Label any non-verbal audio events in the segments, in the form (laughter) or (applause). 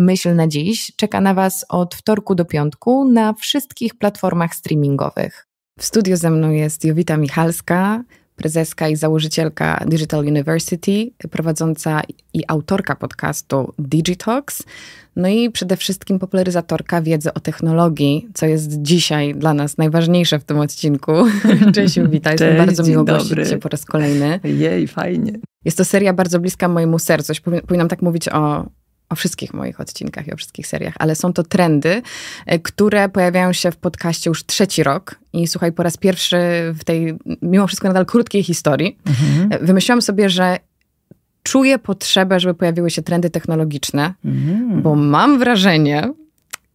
Myśl na dziś czeka na Was od wtorku do piątku na wszystkich platformach streamingowych. W studiu ze mną jest Jowita Michalska, prezeska i założycielka Digital University, prowadząca i autorka podcastu Digitalks, no i przede wszystkim popularyzatorka wiedzy o technologii, co jest dzisiaj dla nas najważniejsze w tym odcinku. (laughs) Cześć, witaj. Jestem bardzo miło dobry. gościć Cię po raz kolejny. Jej, fajnie. Jest to seria bardzo bliska mojemu sercu. Powinnam tak mówić o, o wszystkich moich odcinkach i o wszystkich seriach, ale są to trendy, e, które pojawiają się w podcaście już trzeci rok. I słuchaj, po raz pierwszy w tej, mimo wszystko, nadal krótkiej historii, mhm. E, wymyśliłam sobie, że czuję potrzebę, żeby pojawiły się trendy technologiczne, mhm. bo mam wrażenie,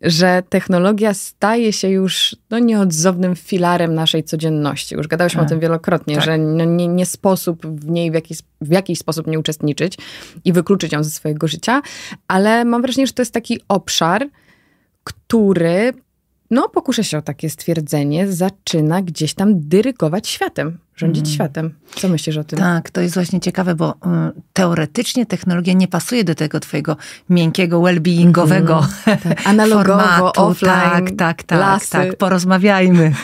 że technologia staje się już no, nieodzownym filarem naszej codzienności. Już gadałyśmy tak. o tym wielokrotnie, tak. że no, nie, nie, sposób w niej w jakiś, w jakiś sposób nie uczestniczyć i wykluczyć ją ze swojego życia, ale mam wrażenie, że to jest taki obszar, który no pokuszę się o takie stwierdzenie, zaczyna gdzieś tam dyrygować światem, rządzić mm. światem. Co myślisz o tym? Tak, to jest właśnie ciekawe, bo um, teoretycznie technologia nie pasuje do tego twojego miękkiego, well-beingowego mm, tak. (laughs) analogowo, formatu. Tak, offline, tak, tak, tak, lasy. tak, porozmawiajmy.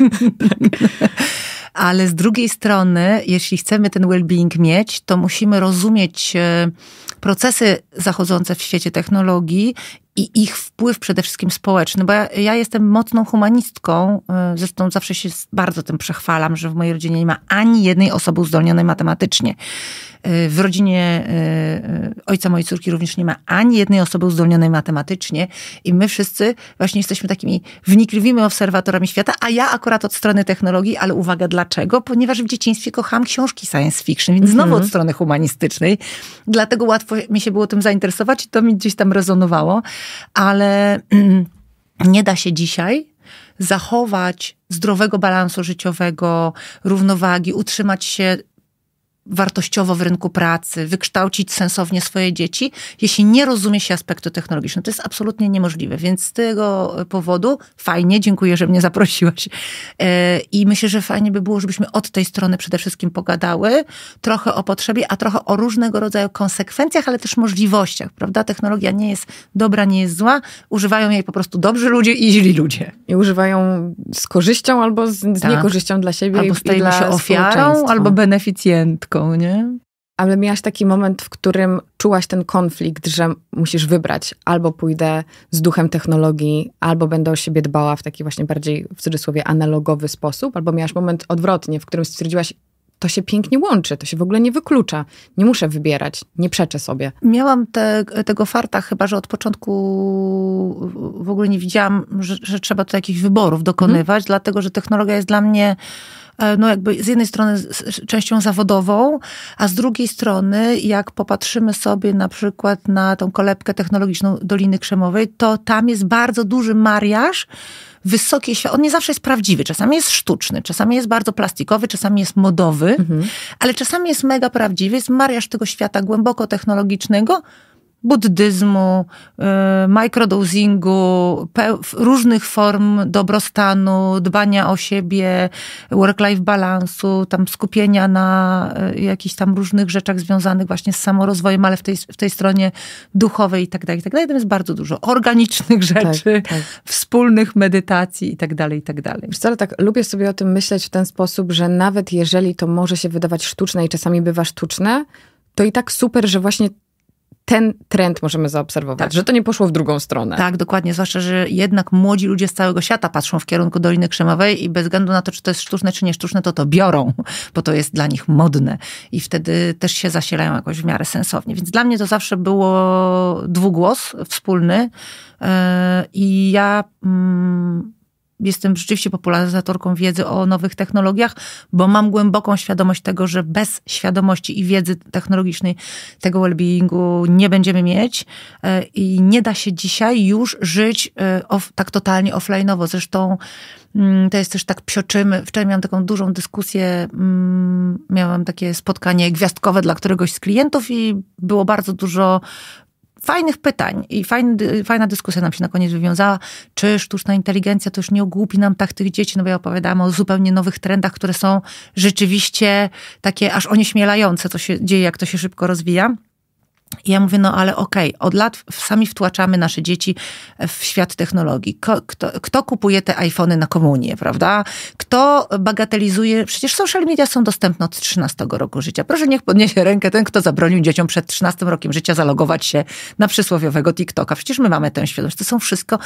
(laughs) (laughs) Ale z drugiej strony, jeśli chcemy ten well-being mieć, to musimy rozumieć e, procesy zachodzące w świecie technologii i ich wpływ przede wszystkim społeczny, bo ja, ja, jestem mocną humanistką, y, zresztą zawsze się bardzo tym przechwalam, że w mojej rodzinie nie ma ani jednej osoby uzdolnionej matematycznie. Y, w rodzinie y, ojca mojej córki również nie ma ani jednej osoby uzdolnionej matematycznie i my wszyscy właśnie jesteśmy takimi wnikliwymi obserwatorami świata, a ja akurat od strony technologii, ale uwaga dlaczego? Ponieważ w dzieciństwie kocham książki science fiction, więc znowu mhm. od strony humanistycznej, dlatego łatwo mi się było tym zainteresować i to mi gdzieś tam rezonowało ale (clears throat) nie da się dzisiaj zachować zdrowego balansu życiowego, równowagi, utrzymać się wartościowo w rynku pracy, wykształcić sensownie swoje dzieci, jeśli nie rozumie się aspektu technologicznego. To jest absolutnie niemożliwe, więc z tego powodu fajnie, dziękuję, że mnie zaprosiłaś. E, I myślę, że fajnie by było, żebyśmy od tej strony przede wszystkim pogadały, trochę o potrzebie, a trochę o różnego rodzaju konsekwencjach, ale też możliwościach, prawda? Technologia nie jest dobra, nie jest zła, używają jej po prostu dobrzy ludzie i źli ludzie. I używają z korzyścią albo z, z tak. niekorzyścią dla siebie albo i, dla się ofiarą, albo beneficjentką matką, nie? Ale miałaś taki moment, w którym czułaś ten konflikt, że musisz wybrać albo pójdę z duchem technologii, albo będę o siebie dbała w taki właśnie bardziej w cudzysłowie analogowy sposób, albo miałaś moment odwrotnie, w którym stwierdziłaś, to się pięknie łączy, to się w ogóle nie wyklucza. Nie muszę wybierać, nie przeczę sobie. Miałam te, tego farta, chyba że od początku w ogóle nie widziałam, że, że trzeba tu jakichś wyborów dokonywać, mm. dlatego że technologia jest dla mnie E, no jakby z jednej strony z częścią zawodową, a z drugiej strony, jak popatrzymy sobie na przykład na tą kolebkę technologiczną Doliny Krzemowej, to tam jest bardzo duży mariaż wysokie światło. On nie zawsze jest prawdziwy, czasami jest sztuczny, czasami jest bardzo plastikowy, czasami jest modowy, mhm. ale czasami jest mega prawdziwy, jest mariaż tego świata głęboko technologicznego buddyzmu, y, microdosingu, różnych form dobrostanu, dbania o siebie, work-life balansu, tam skupienia na y, jakichś tam różnych rzeczach związanych właśnie z samorozwojem, ale w tej, w tej stronie duchowej i tak dalej, i tak dalej. Tam jest bardzo dużo organicznych tak, rzeczy, tak, tak. wspólnych medytacji i tak dalej, i tak dalej. Wcale tak lubię sobie o tym myśleć w ten sposób, że nawet jeżeli to może się wydawać sztuczne i czasami bywa sztuczne, to i tak super, że właśnie ten trend możemy zaobserwować, tak. że to nie poszło w drugą stronę. Tak, dokładnie, zwłaszcza, że jednak młodzi ludzie z całego świata patrzą w kierunku Doliny Krzemowej i bez względu na to, czy to jest sztuczne, czy nie sztuczne, to to biorą, bo to jest dla nich modne i wtedy też się zasilają jakoś w miarę sensownie. Więc dla mnie to zawsze było dwugłos wspólny e, i ja... Mm, jestem rzeczywiście popularyzatorką wiedzy o nowych technologiach, bo mam głęboką świadomość tego, że bez świadomości i wiedzy technologicznej tego well-beingu nie będziemy mieć e, i nie da się dzisiaj już żyć e, off, tak totalnie offline'owo. Zresztą mm, to jest też tak psioczymy. Wczoraj miałam taką dużą dyskusję, mm, miałam takie spotkanie gwiazdkowe dla któregoś z klientów i było bardzo dużo fajnych pytań i fajny, fajna dyskusja nam się na koniec wywiązała, czy sztuczna inteligencja to już nie ogłupi nam tak tych dzieci, no bo ja opowiadałam o zupełnie nowych trendach, które są rzeczywiście takie aż onieśmielające, co się dzieje, jak to się szybko rozwija. I ja mówię, no ale okej, okay, od lat sami wtłaczamy nasze dzieci w świat technologii. Kto, kto kupuje te iPhony na komunię, prawda? Kto bagatelizuje, przecież social media są dostępne od 13 roku życia. Proszę niech podniesie rękę ten, kto zabronił dzieciom przed 13 rokiem życia zalogować się na przysłowiowego TikToka. Przecież my mamy tę świadomość. To są wszystko,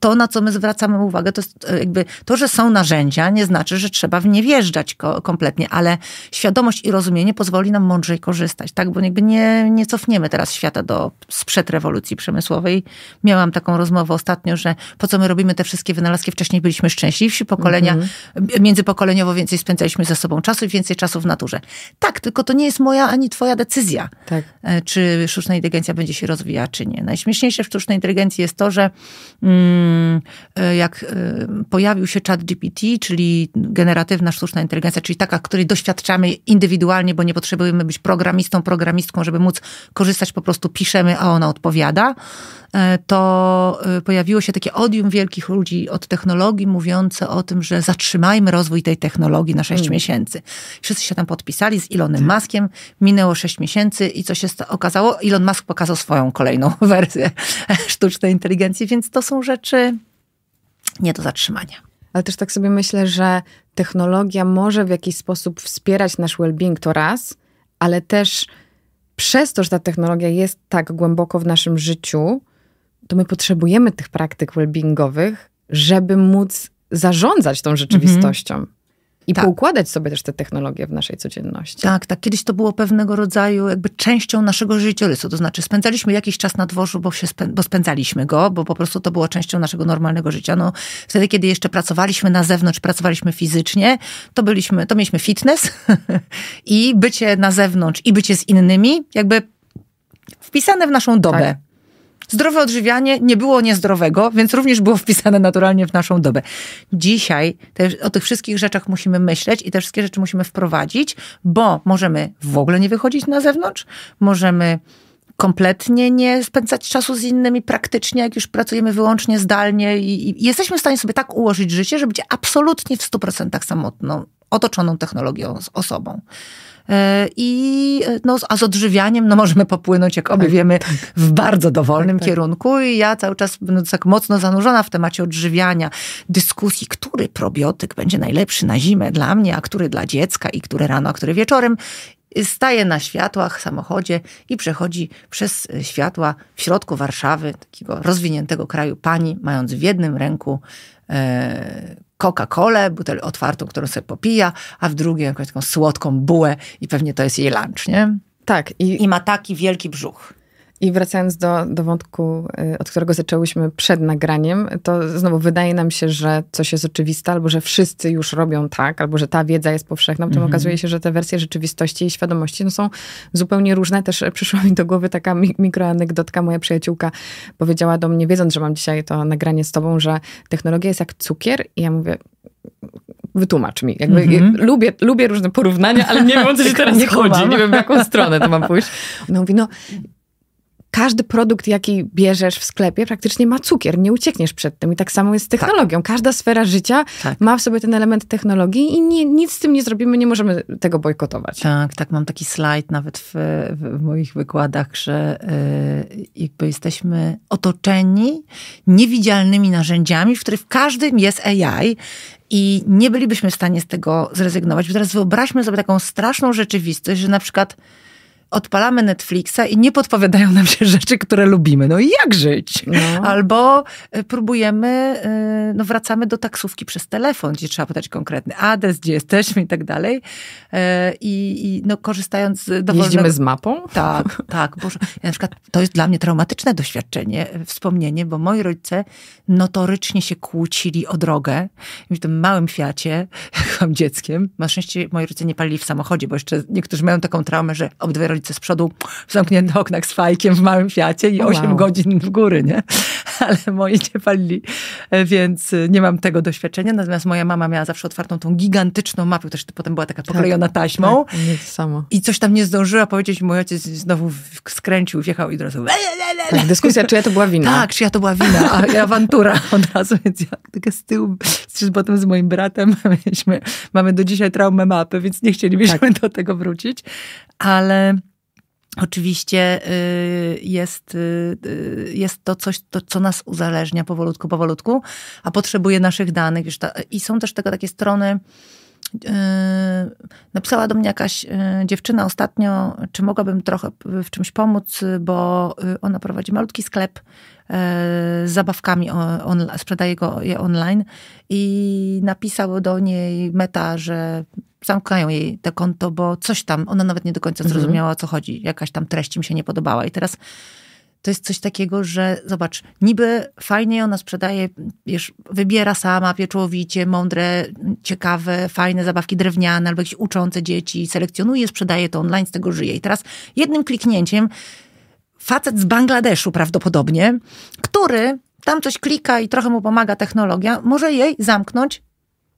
to na co my zwracamy uwagę, to e, jakby to, że są narzędzia, nie znaczy, że trzeba w nie wjeżdżać kompletnie, ale świadomość i rozumienie pozwoli nam mądrzej korzystać, tak? Bo jakby nie, nie cofniemy teraz świata do sprzed rewolucji przemysłowej. Miałam taką rozmowę ostatnio, że po co my robimy te wszystkie wynalazki, wcześniej byliśmy szczęśliwsi, pokolenia, mm -hmm. międzypokoleniowo więcej spędzaliśmy ze sobą czasu i więcej czasu w naturze. Tak, tylko to nie jest moja ani twoja decyzja, tak. E, czy sztuczna inteligencja będzie się rozwijała, czy nie. Najśmieszniejsze w sztucznej inteligencji jest to, że mm, e, jak e, pojawił się chat GPT, czyli generatywna sztuczna inteligencja, czyli taka, której doświadczamy indywidualnie, bo nie potrzebujemy być programistą, programistką, żeby móc korzystać korzystać, po prostu piszemy, a ona odpowiada, e, to e, pojawiło się takie odium wielkich ludzi od technologii, mówiące o tym, że zatrzymajmy rozwój tej technologii na 6 mm. miesięcy. Wszyscy się tam podpisali z Elonem tak. Muskiem, minęło 6 miesięcy i co się okazało? Elon Musk pokazał swoją kolejną (laughs) wersję sztucznej inteligencji, więc to są rzeczy nie do zatrzymania. Ale też tak sobie myślę, że technologia może w jakiś sposób wspierać nasz well-being to raz, ale też przez to, że ta technologia jest tak głęboko w naszym życiu, to my potrzebujemy tych praktyk wellbeingowych, żeby móc zarządzać tą rzeczywistością. Mhm. I tak. poukładać sobie też te technologie w naszej codzienności. Tak, tak. Kiedyś to było pewnego rodzaju jakby częścią naszego życiorysu. To znaczy spędzaliśmy jakiś czas na dworzu, bo, się spę- bo spędzaliśmy go, bo po prostu to było częścią naszego normalnego życia. No, wtedy, kiedy jeszcze pracowaliśmy na zewnątrz, pracowaliśmy fizycznie, to byliśmy, to mieliśmy fitness (laughs) i bycie na zewnątrz i bycie z innymi jakby wpisane w naszą dobę. Tak. Zdrowe odżywianie nie było niezdrowego, więc również było wpisane naturalnie w naszą dobę. Dzisiaj o tych wszystkich rzeczach musimy myśleć i te wszystkie rzeczy musimy wprowadzić, bo możemy w ogóle nie wychodzić na zewnątrz, możemy kompletnie nie spędzać czasu z innymi praktycznie, jak już pracujemy wyłącznie zdalnie i, i jesteśmy w stanie sobie tak ułożyć życie, żeby być absolutnie w 100% samotną, otoczoną technologią osobą. E, I e, no, a z odżywianiem no, możemy popłynąć, jak obie tak, wiemy, tak. w bardzo tak, dowolnym kierunku. I ja cały czas będąc no, tak mocno zanurzona w temacie odżywiania, dyskusji, który probiotyk będzie najlepszy na zimę dla mnie, a który dla dziecka, i który rano, a który wieczorem y, staje na światłach w samochodzie i przechodzi przez y, światła w środku Warszawy, takiego rozwiniętego kraju, pani, mając w jednym ręku e, Coca-Colę, butel otwartą, którą sobie popija, a w drugiej jakąś taką słodką bułę i pewnie to jest jej lunch, nie? Tak. I, I ma taki wielki brzuch. I wracając do, do wątku, y, od którego zaczęłyśmy przed nagraniem, to znowu wydaje nam się, że coś jest oczywiste, albo że wszyscy już robią tak, albo że ta wiedza jest powszechna, po czym mhm. okazuje się, że te wersje rzeczywistości i świadomości no, są zupełnie różne. Też e, przyszła mi do głowy taka mikroanegdotka. Moja przyjaciółka powiedziała do mnie, wiedząc, że mam dzisiaj to nagranie z tobą, że technologia jest jak cukier. I ja mówię, wytłumacz mi. Jakby, mm -hmm. lubię, lubię różne porównania, ale nie wiem, o co się teraz chodzi. Nie wiem, w jaką stronę to mam pójść. Ona mówi, no każdy produkt, jaki bierzesz w sklepie, praktycznie ma cukier, nie uciekniesz przed tym. I tak samo jest z tak. technologią. Tak. Każda sfera życia tak. ma w sobie ten element technologii i nie, nic z tym nie zrobimy, nie możemy tego bojkotować. Tak, tak. Mam taki slajd nawet w, w moich wykładach, że yy, jakby jesteśmy otoczeni niewidzialnymi narzędziami, w których w każdym jest AI i nie bylibyśmy w stanie z tego zrezygnować. Bo teraz wyobraźmy sobie taką straszną rzeczywistość, że na przykład odpalamy Netflixa i nie podpowiadają nam się rzeczy, które lubimy. No i jak żyć? No. Albo e, próbujemy, e, no wracamy do taksówki przez telefon, gdzie trzeba podać konkretny adres, gdzie jesteśmy i tak dalej. E, I, i no korzystając z dowolnego... Jeździmy z mapą? Tak, tak. Boże, na przykład to jest dla mnie traumatyczne doświadczenie, wspomnienie, bo moi rodzice notorycznie się kłócili o drogę. W tym małym Fiacie, jak (laughs) mam dzieckiem. Na szczęście moi rodzice nie palili w samochodzie, bo jeszcze niektórzy mają taką traumę, że obydwaj rodzice ulicy z przodu zamknięte okna z fajkiem w małym Fiacie i 8 wow. godzin w góry, nie? (laughs) Ale moi nie palili, e, więc e, nie mam tego doświadczenia. Natomiast moja mama miała zawsze otwartą tą gigantyczną mapę, też potem była taka tak, poklejona tak, taśmą. Tak, nie samo. I coś tam nie zdążyła powiedzieć, mój ojciec znowu skręcił, wjechał i od razu... Tak, dyskusja, czy ja to była wina. Tak, czy ja to była wina, a awantura (laughs) od razu, więc ja tylko z tyłu, z potem z moim bratem (laughs) mieliśmy, mamy do dzisiaj traumę mapy, więc nie chcielibyśmy tak. do tego wrócić, ale Oczywiście y, jest, y, y, jest to coś, to, co nas uzależnia powolutku, powolutku, a potrzebuje naszych danych. ta, I są też tego takie strony. Yy, napisała do mnie jakaś dziewczyna ostatnio, czy mogłabym trochę w czymś pomóc, bo ona prowadzi malutki sklep z zabawkami, on, sprzedaje go je online i napisał do niej Meta, że zamykają jej to konto, bo coś tam, ona nawet nie do końca mhm. zrozumiała, o co chodzi. Jakaś tam treść im się nie podobała. I teraz to jest coś takiego, że zobacz, niby fajnie ona sprzedaje, wiesz, wybiera sama pieczołowicie, mądre, ciekawe, fajne zabawki drewniane albo jakieś uczące dzieci, selekcjonuje, sprzedaje to online, z tego żyje. I teraz jednym kliknięciem facet z Bangladeszu prawdopodobnie, który tam coś klika i trochę mu pomaga technologia, może jej zamknąć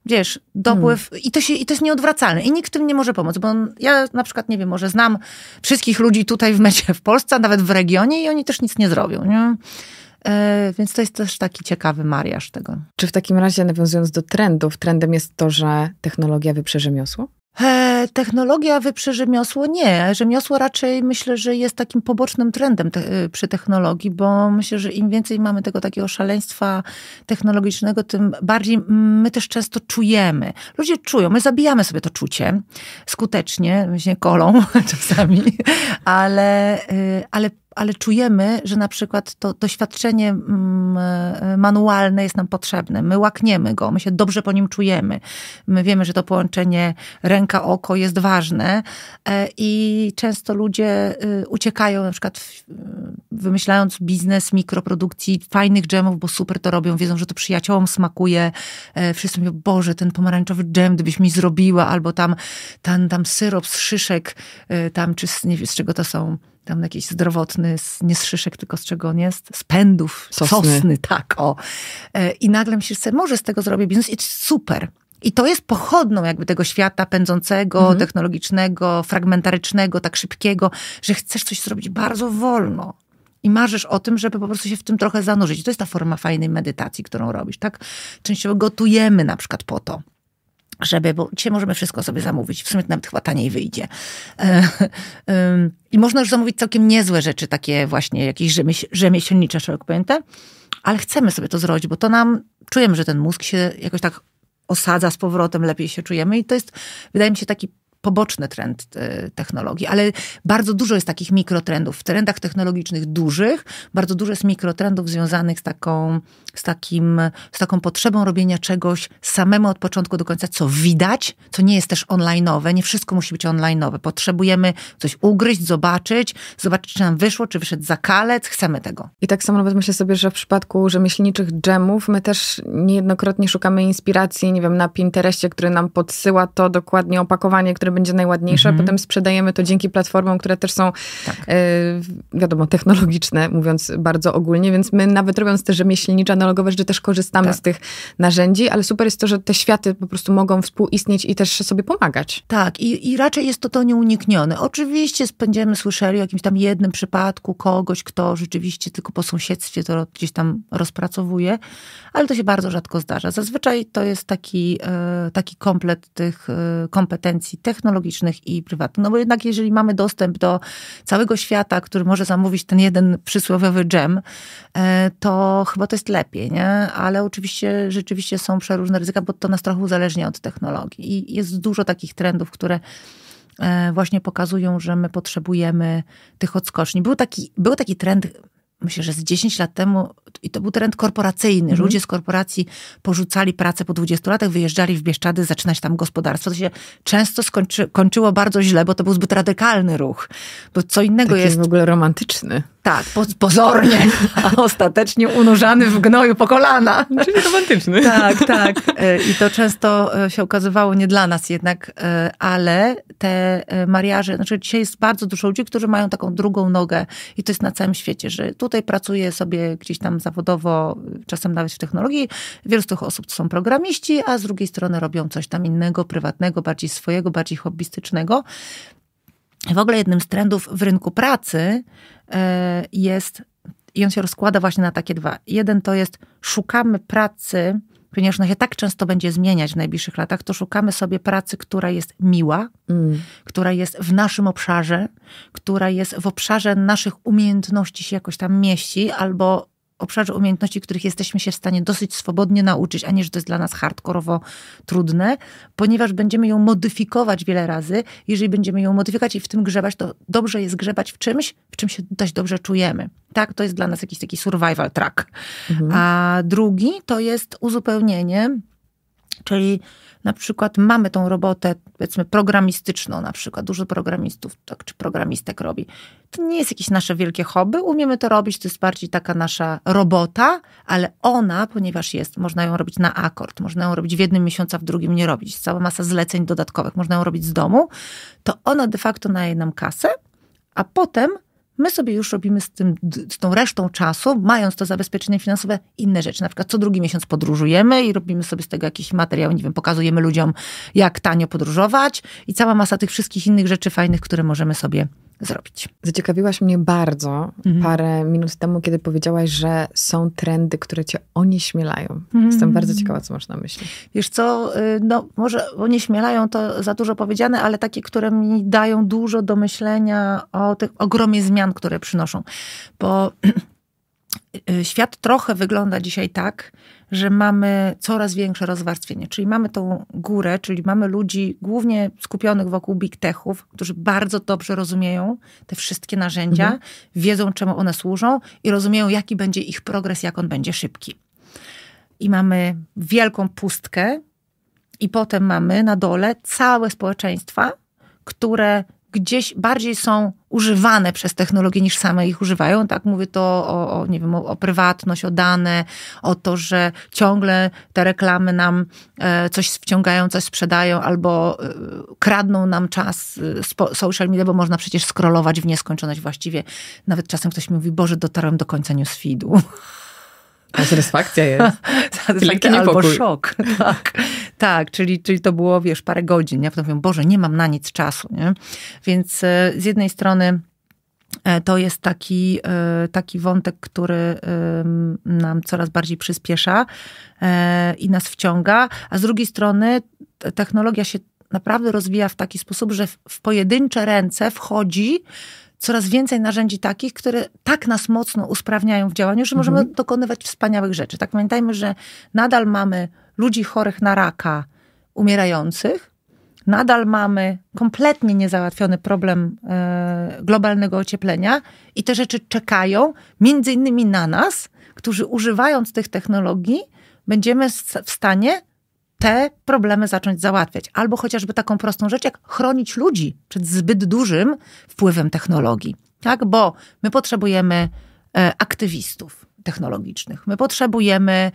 Wiesz, dopływ hmm. i, to się, i to jest nieodwracalne i nikt tym nie może pomóc, bo on, ja na przykład, nie wiem, może znam wszystkich ludzi tutaj w mecie w Polsce, a nawet w regionie i oni też nic nie zrobią, nie? E, więc to jest też taki ciekawy mariaż tego. Czy w takim razie, nawiązując do trendów, trendem jest to, że technologia wyprze rzemiosło? E technologia wyprze rzemiosło nie. Rzemiosło raczej myślę, że jest takim pobocznym trendem te y, przy technologii, bo myślę, że im więcej mamy tego takiego szaleństwa technologicznego, tym bardziej my też często czujemy. Ludzie czują, my zabijamy sobie to czucie skutecznie, właśnie kolą (laughs) czasami, ale, y, ale ale czujemy, że na przykład to doświadczenie mm, e, manualne jest nam potrzebne. My łakniemy go, my się dobrze po nim czujemy. My wiemy, że to połączenie ręka-oko jest ważne e, i często ludzie y, uciekają, na przykład y, wymyślając biznes mikroprodukcji fajnych dżemów, bo super to robią, wiedzą, że to przyjaciołom smakuje. E, wszyscy mówią, Boże, ten pomarańczowy dżem, gdybyś mi zrobiła, albo tam, tam, tam syrop z szyszek, y, tam czy z, nie wiem, z czego to są tam jakiś zdrowotny, z, nie z szyszek, tylko z czego on jest, z pędów, sosny, sosny tak o. E, I nagle myślisz sobie, może z tego zrobię biznes i super. I to jest pochodną jakby tego świata pędzącego, mhm. technologicznego, fragmentarycznego, tak szybkiego, że chcesz coś zrobić bardzo wolno. I marzysz o tym, żeby po prostu się w tym trochę zanurzyć. I to jest ta forma fajnej medytacji, którą robisz, tak? Częściowo gotujemy na przykład po to, żeby, bo dzisiaj możemy wszystko sobie zamówić, w sumie to nawet chyba taniej wyjdzie. E, e, I można już zamówić całkiem niezłe rzeczy, takie właśnie jakieś rzemieś, rzemieślnicze, szeroko pojęte, ale chcemy sobie to zrobić, bo to nam, czujemy, że ten mózg się jakoś tak osadza z powrotem, lepiej się czujemy i to jest, wydaje mi się, taki poboczny trend y, technologii, ale bardzo dużo jest takich mikrotrendów. W trendach technologicznych dużych, bardzo dużo jest mikrotrendów związanych z taką, z, takim, z taką potrzebą robienia czegoś samemu od początku do końca, co widać, co nie jest też online'owe, nie wszystko musi być online'owe. Potrzebujemy coś ugryźć, zobaczyć, zobaczyć, czy nam wyszło, czy wyszedł zakalec, chcemy tego. I tak samo nawet myślę sobie, że w przypadku rzemieślniczych dżemów, my też niejednokrotnie szukamy inspiracji, nie wiem, na Pinterestie, który nam podsyła to dokładnie opakowanie, które które będzie najładniejsze, mhm. potem sprzedajemy to dzięki platformom, które też są, tak. y, wiadomo, technologiczne, mówiąc bardzo ogólnie, więc my nawet robiąc te rzemieślnicze, analogowe rzeczy, też korzystamy tak. z tych narzędzi, ale super jest to, że te światy po prostu mogą współistnieć i też sobie pomagać. Tak, i, i raczej jest to to nieuniknione. Oczywiście będziemy słyszeli o jakimś tam jednym przypadku kogoś, kto rzeczywiście tylko po sąsiedztwie to gdzieś tam rozpracowuje, ale to się bardzo rzadko zdarza. Zazwyczaj to jest taki, e, taki komplet tych e, kompetencji technologicznych, technologicznych i prywatnych. No bo jednak jeżeli mamy dostęp do całego świata, który może zamówić ten jeden przysłowiowy dżem, e, to chyba to jest lepiej, nie? Ale oczywiście rzeczywiście są przeróżne ryzyka, bo to nas trochę uzależnia od technologii. I jest dużo takich trendów, które e, właśnie pokazują, że my potrzebujemy tych odskoczni. Był taki, był taki trend myślę, że z 10 lat temu, i to był trend korporacyjny, mhm. ludzie z korporacji porzucali pracę po 20 latach, wyjeżdżali w Bieszczady zaczynać tam gospodarstwo. To się często skończy, kończyło bardzo źle, bo to był zbyt radykalny ruch. Bo co innego Taki jest... w ogóle romantyczny. Tak, po, pozornie, a ostatecznie unurzany w gnoju po kolana. Czyli romantyczny. Tak, tak. E, I to często e, się okazywało nie dla nas jednak, e, ale te mariaże, znaczy dzisiaj jest bardzo dużo ludzi, którzy mają taką drugą nogę i to jest na całym świecie, że tutaj pracuje sobie gdzieś tam zawodowo, czasem nawet w technologii. Wielu z tych osób to są programiści, a z drugiej strony robią coś tam innego, prywatnego, bardziej swojego, bardziej hobbystycznego. W ogóle jednym z trendów w rynku pracy, E, jest, i on się rozkłada właśnie na takie dwa. Jeden to jest szukamy pracy, ponieważ ona się tak często będzie zmieniać w najbliższych latach, to szukamy sobie pracy, która jest miła, mm. która jest w naszym obszarze, która jest w obszarze naszych umiejętności się jakoś tam mieści, albo obszarze umiejętności, których jesteśmy się w stanie dosyć swobodnie nauczyć, a nie, że to jest dla nas hardkorowo trudne, ponieważ będziemy ją modyfikować wiele razy. Jeżeli będziemy ją modyfikować i w tym grzebać, to dobrze jest grzebać w czymś, w czym się dość dobrze czujemy. Tak, to jest dla nas jakiś taki survival track. Mhm. A drugi to jest uzupełnienie, czyli na przykład mamy tą robotę, powiedzmy, programistyczną, na przykład dużo programistów tak, czy programistek robi. To nie jest jakieś nasze wielkie hobby, umiemy to robić, to jest bardziej taka nasza robota, ale ona, ponieważ jest, można ją robić na akord, można ją robić w jednym miesiącu, a w drugim nie robić. Cała masa zleceń dodatkowych, można ją robić z domu, to ona de facto naje nam kasę, a potem My sobie już robimy z, tym, z tą resztą czasu, mając to zabezpieczenie finansowe, inne rzeczy. Na przykład co drugi miesiąc podróżujemy i robimy sobie z tego jakiś materiał, nie wiem, pokazujemy ludziom, jak tanio podróżować i cała masa tych wszystkich innych rzeczy fajnych, które możemy sobie zrobić. Zaciekawiłaś mnie bardzo mhm. parę minut temu, kiedy powiedziałaś, że są trendy, które cię onieśmielają. Mhm. Jestem bardzo ciekawa, co masz na myśli. Wiesz co, y, no może onieśmielają to za dużo powiedziane, ale takie, które mi dają dużo do myślenia o tych ogromie zmian, które przynoszą. Bo (clears throat) Y, świat trochę wygląda dzisiaj tak, że mamy coraz większe rozwarstwienie, czyli mamy tą górę, czyli mamy ludzi głównie skupionych wokół big techów, którzy bardzo dobrze rozumieją te wszystkie narzędzia, mhm. wiedzą czemu one służą i rozumieją jaki będzie ich progres, jak on będzie szybki. I mamy wielką pustkę i potem mamy na dole całe społeczeństwa, które gdzieś bardziej są używane przez technologię niż same ich używają. Tak mówię to o, o nie wiem, o, o, prywatność, o dane, o to, że ciągle te reklamy nam e, coś wciągają, coś sprzedają albo e, kradną nam czas e, social media, bo można przecież scrollować w nieskończoność właściwie. Nawet czasem ktoś mi mówi, Boże, dotarłem do końca newsfeedu. A (laughs) satysfakcja jest. (laughs) satysfakcja albo szok. (laughs) Tak. Tak, czyli, czyli to było, wiesz, parę godzin. Ja potem mówię, Boże, nie mam na nic czasu, nie? Więc e, z jednej strony e, to jest taki, e, taki wątek, który nam coraz bardziej przyspiesza i nas wciąga, a z drugiej strony technologia się naprawdę rozwija w taki sposób, że w pojedyncze ręce wchodzi coraz więcej narzędzi takich, które tak nas mocno usprawniają w działaniu, że możemy mhm. dokonywać wspaniałych rzeczy. Tak pamiętajmy, że nadal mamy ludzi chorych na raka, umierających, nadal mamy kompletnie niezałatwiony problem e, globalnego ocieplenia i te rzeczy czekają, między innymi na nas, którzy używając tych technologii, będziemy w stanie te problemy zacząć załatwiać. Albo chociażby taką prostą rzecz, jak chronić ludzi przed zbyt dużym wpływem technologii. Tak, bo my potrzebujemy e, aktywistów, technologicznych. My potrzebujemy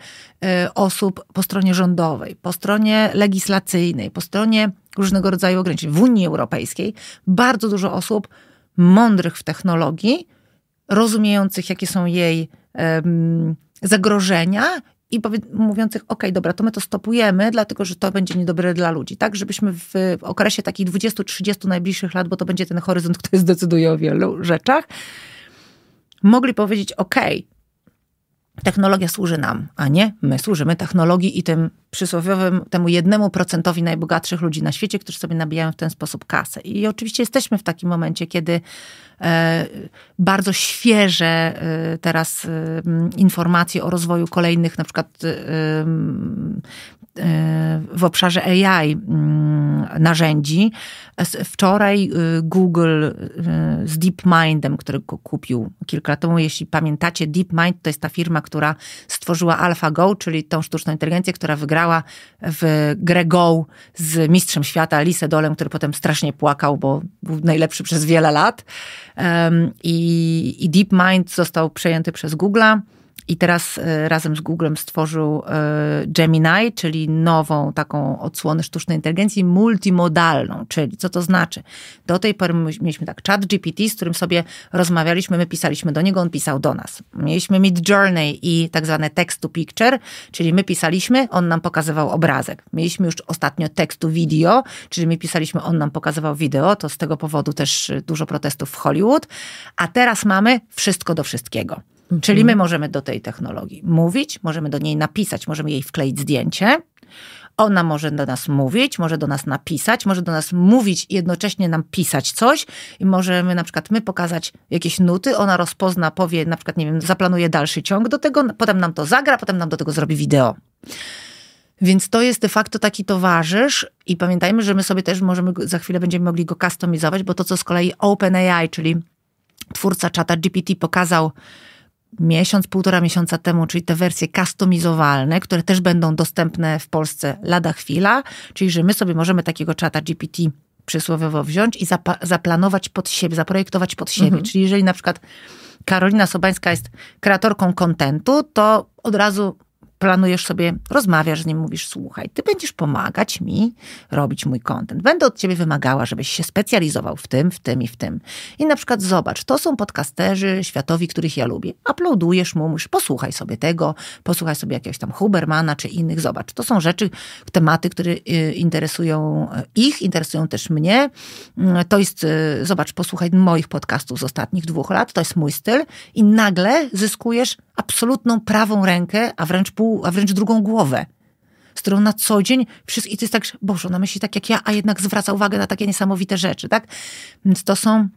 y, osób po stronie rządowej, po stronie legislacyjnej, po stronie różnego rodzaju ograniczeń. W Unii Europejskiej bardzo dużo osób mądrych w technologii, rozumiejących, jakie są jej zagrożenia i mówiących, ok, dobra, to my to stopujemy, dlatego że to będzie niedobre dla ludzi, tak? Żebyśmy w, w okresie takich 20-30 najbliższych lat, bo to będzie ten horyzont, który zdecyduje o wielu rzeczach, mogli powiedzieć, ok, Technologia służy nam, a nie my służymy technologii i tym przysłowiowym, temu jednemu procentowi najbogatszych ludzi na świecie, którzy sobie nabijają w ten sposób kasę. I oczywiście jesteśmy w takim momencie, kiedy e, bardzo świeże e, teraz e, informacje o rozwoju kolejnych na przykład e, E, w obszarze AI mm, narzędzi. Wczoraj y, Google y, z DeepMindem, który kupił kilka lat temu, jeśli pamiętacie, DeepMind to jest ta firma, która stworzyła AlphaGo, czyli tą sztuczną inteligencję, która wygrała w grę Go z mistrzem świata Lise Dolem, który potem strasznie płakał, bo był najlepszy przez wiele lat. I, i DeepMind został przejęty przez Google'a. I teraz e, razem z Googlem stworzył e, Gemini, czyli nową taką odsłonę sztucznej inteligencji multimodalną. Czyli co to znaczy? Do tej pory mieliśmy tak chat GPT, z którym sobie rozmawialiśmy, my pisaliśmy do niego, on pisał do nas. Mieliśmy Mid Journey i tak zwane text to picture, czyli my pisaliśmy, on nam pokazywał obrazek. Mieliśmy już ostatnio tekst to video, czyli my pisaliśmy, on nam pokazywał wideo, to z tego powodu też e, dużo protestów w Hollywood. A teraz mamy wszystko do wszystkiego. Czyli my mhm. możemy do tej technologii mówić, możemy do niej napisać, możemy jej wkleić zdjęcie. Ona może do nas mówić, może do nas napisać, może do nas mówić i jednocześnie nam pisać coś. I możemy na przykład my pokazać jakieś nuty, ona rozpozna, powie, na przykład, nie wiem, zaplanuje dalszy ciąg do tego, potem nam to zagra, potem nam do tego zrobi wideo. Więc to jest de facto taki towarzysz i pamiętajmy, że my sobie też możemy, za chwilę będziemy mogli go customizować, bo to co z kolei OpenAI, czyli twórca czata GPT pokazał miesiąc, półtora miesiąca temu, czyli te wersje customizowalne, które też będą dostępne w Polsce lada chwila, czyli że my sobie możemy takiego czata GPT przysłowiowo wziąć i zaplanować pod siebie, zaprojektować pod siebie. Mhm. Czyli jeżeli na przykład Karolina Sobańska jest kreatorką kontentu, to od razu planujesz sobie, rozmawiasz z nim, mówisz, słuchaj, ty będziesz pomagać mi robić mój content. Będę od ciebie wymagała, żebyś się specjalizował w tym, w tym i w tym. I na przykład zobacz, to są podcasterzy światowi, których ja lubię. Uploadujesz mu, mówisz, posłuchaj sobie tego, posłuchaj sobie jakiegoś tam Hubermana czy innych, zobacz. To są rzeczy, tematy, które y, interesują y, ich, interesują też mnie. Mm, to jest, y, zobacz, posłuchaj moich podcastów z ostatnich dwóch lat, to jest mój styl i nagle zyskujesz absolutną prawą rękę, a wręcz pół a wręcz drugą głowę, z którą na co dzień wszystko, i to jest tak, że Boże, ona myśli tak jak ja, a jednak zwraca uwagę na takie niesamowite rzeczy, tak? Więc to są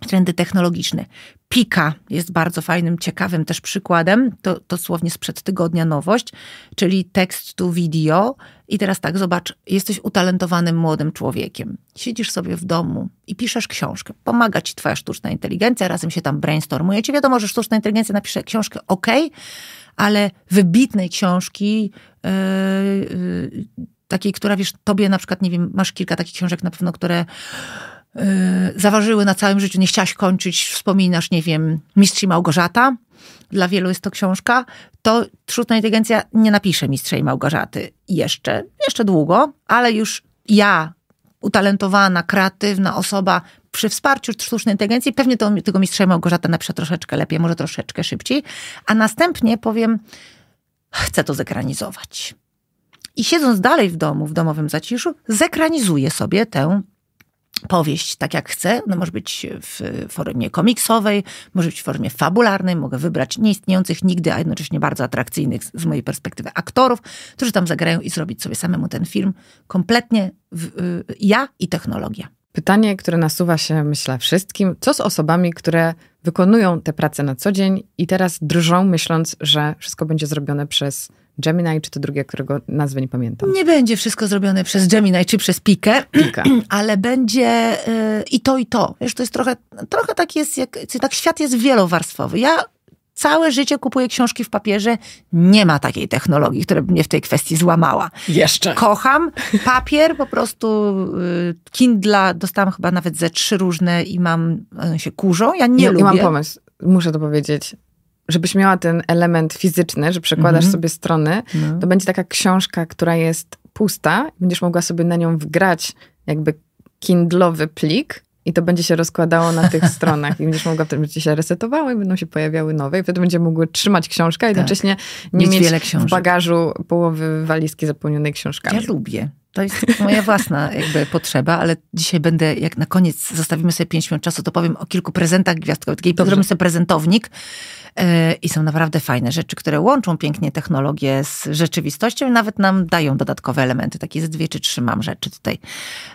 trendy technologiczne. Pika jest bardzo fajnym, ciekawym też przykładem. To, to słownie sprzed tygodnia nowość, czyli tekst to video. I teraz tak, zobacz, jesteś utalentowanym młodym człowiekiem. Siedzisz sobie w domu i piszesz książkę. Pomaga ci twoja sztuczna inteligencja, razem się tam brainstormujecie. Wiadomo, że sztuczna inteligencja napisze książkę OK, ale wybitnej książki, e, e, takiej, która wiesz, tobie na przykład, nie wiem, masz kilka takich książek na pewno, które e, zaważyły na całym życiu, nie chciałaś kończyć, wspominasz, nie wiem, Mistrz i Małgorzata, dla wielu jest to książka, to sztuczna inteligencja nie napisze Mistrza i Małgorzaty jeszcze, jeszcze długo, ale już ja, utalentowana, kreatywna osoba, przy wsparciu sztucznej inteligencji, pewnie to, tego mistrza Małgorzata napisze troszeczkę lepiej, może troszeczkę szybciej, a następnie powiem, chcę to zekranizować. I siedząc dalej w domu, w domowym zaciszu, zekranizuję sobie tę powieść tak jak chcę. No, może być w formie komiksowej, może być w formie fabularnej. Mogę wybrać nieistniejących nigdy, a jednocześnie bardzo atrakcyjnych z mojej perspektywy aktorów, którzy tam zagrają i zrobić sobie samemu ten film kompletnie w, y, ja i technologia. Pytanie, które nasuwa się, myślę, wszystkim: co z osobami, które wykonują te prace na co dzień i teraz drżą, myśląc, że wszystko będzie zrobione przez Gemini, czy to drugie, którego nazwy nie pamiętam. Nie będzie wszystko zrobione przez Gemini czy przez Pikę, Pika. (clears throat) ale będzie y, i to, i to. Wiesz, to jest trochę, trochę tak jest, jak, tak świat jest wielowarstwowy. Ja całe życie kupuję książki w papierze. Nie ma takiej technologii, która by mnie w tej kwestii złamała. Jeszcze. Kocham papier, po prostu y, Kindle dostałam chyba nawet ze trzy różne i mam się kurzą. Ja nie ja, lubię. Ja mam pomysł, muszę to powiedzieć. Żebyś miała ten element fizyczny, że przekładasz mhm. sobie strony, no. to będzie taka książka, która jest pusta, będziesz mogła sobie na nią wgrać jakby kindlowy plik i to będzie się rozkładało na tych (laughs) stronach i będziesz mogła, będzie się i będą się pojawiały nowe i wtedy będzie mogły trzymać książkę i tak. jednocześnie nie mieć, mieć w bagażu połowy walizki zapełnionej książkami. Ja lubię. To jest moja własna jakby potrzeba, ale dzisiaj będę, jak na koniec zostawimy sobie 5 minut czasu, to powiem o kilku prezentach gwiazdkowych. Takiej zrobimy sobie prezentownik e, i są naprawdę fajne rzeczy, które łączą pięknie technologię z rzeczywistością i nawet nam dają dodatkowe elementy. Takie z dwie czy trzy mam rzeczy tutaj.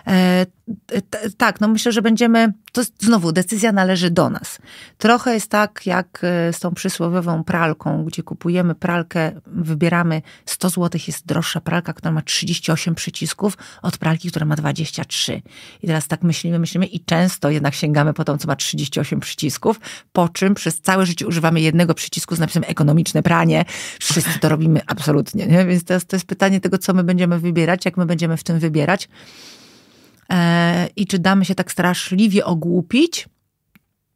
E, tak, no myślę, że będziemy, to znowu decyzja należy do nas. Trochę jest tak, jak e, z tą przysłowiową pralką, gdzie kupujemy pralkę, wybieramy 100 zł jest droższa pralka, która ma 38 przycisków pocisków od pralki, która ma 23. I teraz tak myślimy, myślimy i często jednak sięgamy po tą, co ma 38 przycisków, po czym przez całe życie używamy jednego przycisku z napisem ekonomiczne pranie. Wszyscy to robimy absolutnie, nie? Więc teraz to jest pytanie tego, co my będziemy wybierać, jak my będziemy w tym wybierać. E, I czy damy się tak straszliwie ogłupić,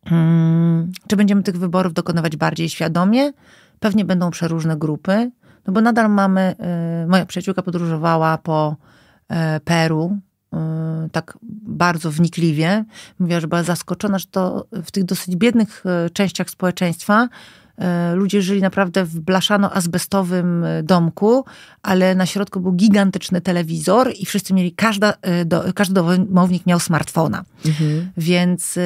Hmm. Czy będziemy tych wyborów dokonywać bardziej świadomie? Pewnie będą przeróżne grupy, no bo nadal mamy. Yy, moja przyjaciółka podróżowała po E, Peru, e, tak bardzo wnikliwie. Mówiła, że była zaskoczona, że to w tych dosyć biednych e, częściach społeczeństwa ludzie żyli naprawdę w blaszano-azbestowym domku, ale na środku był gigantyczny telewizor i wszyscy mieli, każda, każdy domownik miał smartfona. Mhm. Więc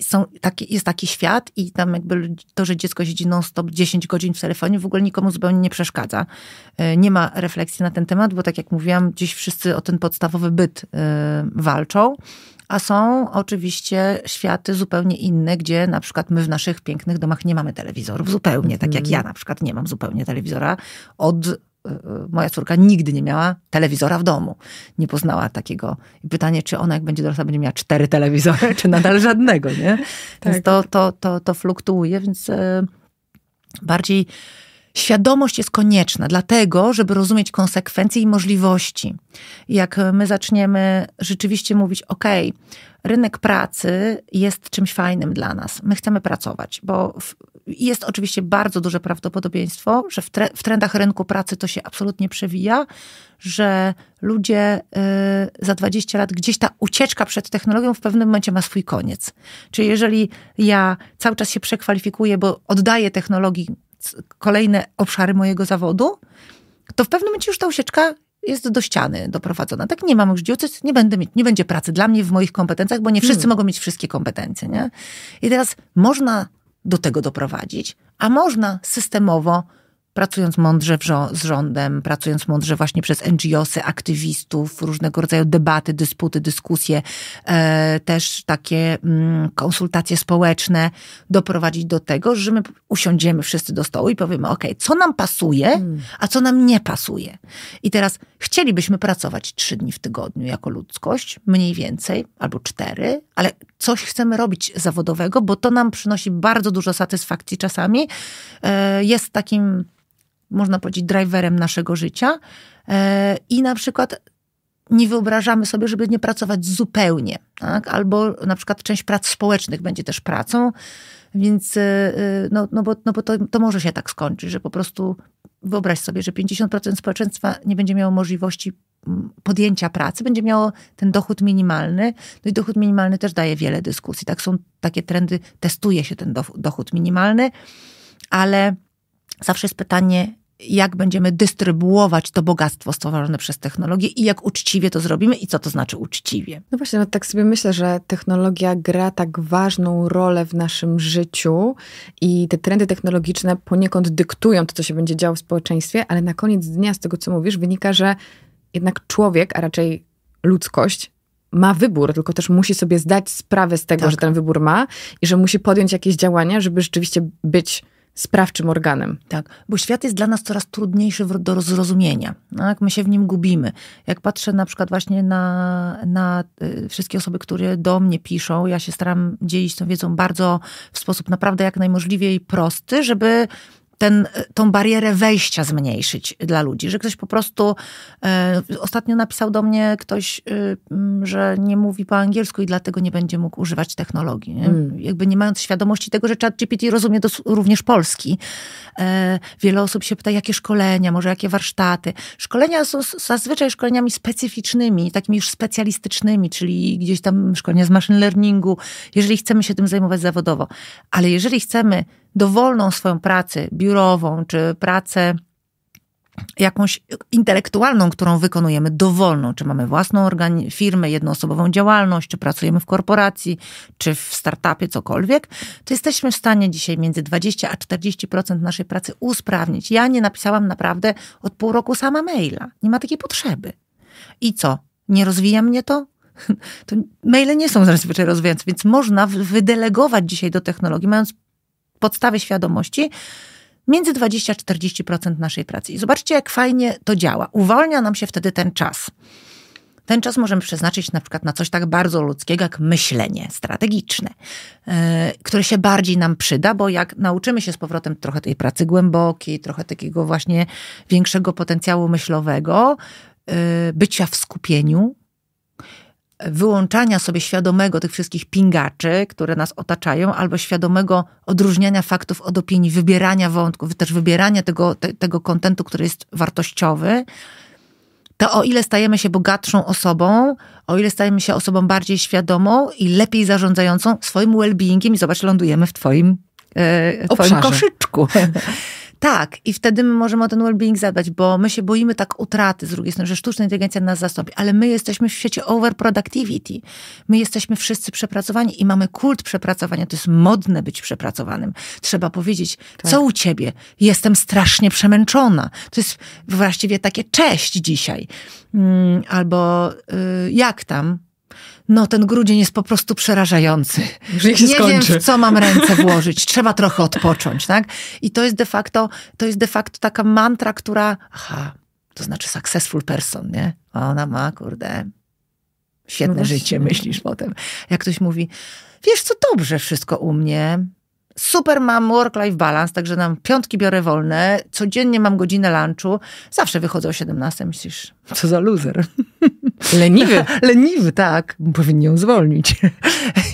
są taki, jest taki świat i tam jakby to, że dziecko siedzi non-stop 10 godzin w telefonie w ogóle nikomu zupełnie nie przeszkadza. E, nie ma refleksji na ten temat, bo tak jak mówiłam, gdzieś wszyscy o ten podstawowy byt e, walczą. A są oczywiście światy zupełnie inne, gdzie na przykład my w naszych pięknych domach nie mamy telewizorów zupełnie, tak jak mhm. ja na przykład nie mam zupełnie telewizora od Y, y, moja córka nigdy nie miała telewizora w domu. Nie poznała takiego. I pytanie, czy ona jak będzie dorosła, będzie miała cztery telewizory, czy nadal żadnego, nie? (laughs) Tak. Więc to, to, to, to fluktuuje, więc y, bardziej świadomość jest konieczna, dlatego, żeby rozumieć konsekwencje i możliwości. Jak my zaczniemy rzeczywiście mówić, OK, rynek pracy jest czymś fajnym dla nas, my chcemy pracować, bo jest oczywiście bardzo duże prawdopodobieństwo, że w, tre w trendach rynku pracy to się absolutnie przewija, że ludzie y, za 20 lat gdzieś ta ucieczka przed technologią w pewnym momencie ma swój koniec. Czyli jeżeli ja cały czas się przekwalifikuję, bo oddaję technologii kolejne obszary mojego zawodu, to w pewnym momencie już ta ucieczka jest do ściany doprowadzona. Tak, nie mam już gdzie nie, będę mieć, nie będzie pracy dla mnie w moich kompetencjach, bo nie wszyscy hmm. mogą mieć wszystkie kompetencje. Nie? I teraz można do tego doprowadzić, a można systemowo pracując mądrze z rządem, pracując mądrze właśnie przez NGOsy, aktywistów, różnego rodzaju debaty, dysputy, dyskusje, e, też takie mm, konsultacje społeczne, doprowadzić do tego, że my usiądziemy wszyscy do stołu i powiemy, ok, co nam pasuje, a co nam nie pasuje. I teraz chcielibyśmy pracować trzy dni w tygodniu jako ludzkość, mniej więcej, albo cztery, ale coś chcemy robić zawodowego, bo to nam przynosi bardzo dużo satysfakcji czasami. E, jest takim można powiedzieć, driverem naszego życia e, i na przykład nie wyobrażamy sobie, żeby nie pracować zupełnie, tak? albo na przykład część prac społecznych będzie też pracą, więc e, e, no, no bo, no bo to, to może się tak skończyć, że po prostu wyobraź sobie, że 50% społeczeństwa nie będzie miało możliwości mm, podjęcia pracy, będzie miało ten dochód minimalny. No i dochód minimalny też daje wiele dyskusji. Tak są takie trendy, testuje się ten dochód minimalny, ale Zawsze jest pytanie, jak będziemy dystrybuować to bogactwo stworzone przez technologię i jak uczciwie to zrobimy i co to znaczy uczciwie. No właśnie, no tak sobie myślę, że technologia gra tak ważną rolę w naszym życiu i te trendy technologiczne poniekąd dyktują to, co się będzie działo w społeczeństwie, ale na koniec dnia z tego, co mówisz, wynika, że jednak człowiek, a raczej ludzkość, ma wybór, tylko też musi sobie zdać sprawę z tego, tak. że ten wybór ma i że musi podjąć jakieś działania, żeby rzeczywiście być sprawczym organem. Tak, bo świat jest dla nas coraz trudniejszy do zrozumienia. Tak? My się w nim gubimy. Jak patrzę na przykład właśnie na, na y, wszystkie osoby, które do mnie piszą, ja się staram dzielić tą wiedzą bardzo w sposób naprawdę jak najmożliwiej prosty, żeby ten, tą barierę wejścia zmniejszyć dla ludzi, że ktoś po prostu y, ostatnio napisał do mnie ktoś, y, że nie mówi po angielsku i dlatego nie będzie mógł używać technologii. Nie? Mm. Jakby nie mając świadomości tego, że ChatGPT rozumie dos- również polski. Y, wiele osób się pyta, jakie szkolenia, może jakie warsztaty. Szkolenia są zazwyczaj szkoleniami specyficznymi, takimi już specjalistycznymi, czyli gdzieś tam szkolenia z machine learningu, jeżeli chcemy się tym zajmować zawodowo. Ale jeżeli chcemy dowolną swoją pracę biurową czy pracę jakąś intelektualną, którą wykonujemy, dowolną, czy mamy własną firmę, jednoosobową działalność, czy pracujemy w korporacji, czy w startupie, cokolwiek, to jesteśmy w stanie dzisiaj między 20 a 40% naszej pracy usprawnić. Ja nie napisałam naprawdę od pół roku sama maila. Nie ma takiej potrzeby. I co? Nie rozwija mnie to? (laughs) to maile nie są zazwyczaj rozwijające, więc można wydelegować dzisiaj do technologii, mając podstawy świadomości między 20 a 40% naszej pracy. I zobaczcie, jak fajnie to działa. Uwalnia nam się wtedy ten czas. Ten czas możemy przeznaczyć na przykład na coś tak bardzo ludzkiego jak myślenie strategiczne, e, które się bardziej nam przyda, bo jak nauczymy się z powrotem trochę tej pracy głębokiej, trochę takiego właśnie większego potencjału myślowego, e, bycia w skupieniu, wyłączania sobie świadomego tych wszystkich pingaczy, które nas otaczają, albo świadomego odróżniania faktów od opinii, wybierania wątków, też wybierania tego, te, tego kontentu, który jest wartościowy, to o ile stajemy się bogatszą osobą, o ile stajemy się osobą bardziej świadomą i lepiej zarządzającą swoim well-beingiem i zobacz, lądujemy w twoim, e, w twoim koszyczku. (laughs) Tak, i wtedy my możemy o ten well-being zadbać, bo my się boimy tak utraty z drugiej strony, że sztuczna inteligencja nas zastąpi, ale my jesteśmy w świecie overproductivity. My jesteśmy wszyscy przepracowani i mamy kult przepracowania. To jest modne być przepracowanym. Trzeba powiedzieć, tak. co u ciebie? Jestem strasznie przemęczona. To jest właściwie takie cześć dzisiaj. Mm, albo y, jak tam? No, ten grudzień jest po prostu przerażający. nie skończy. wiem, w co mam (laughs) ręce włożyć. Trzeba trochę odpocząć, tak? I to jest de facto, to jest de facto taka mantra, która, aha, to znaczy successful person, nie? A ona ma, kurde, świetne no życie, myślisz potem. Jak ktoś mówi, wiesz co, dobrze wszystko u mnie, Super mam work-life balance, także nam piątki biorę wolne, codziennie mam godzinę lunchu, zawsze wychodzę o 17, myślisz, co za loser. (laughs) Leniwy. (laughs) Leniwy, tak. Powinni ją zwolnić.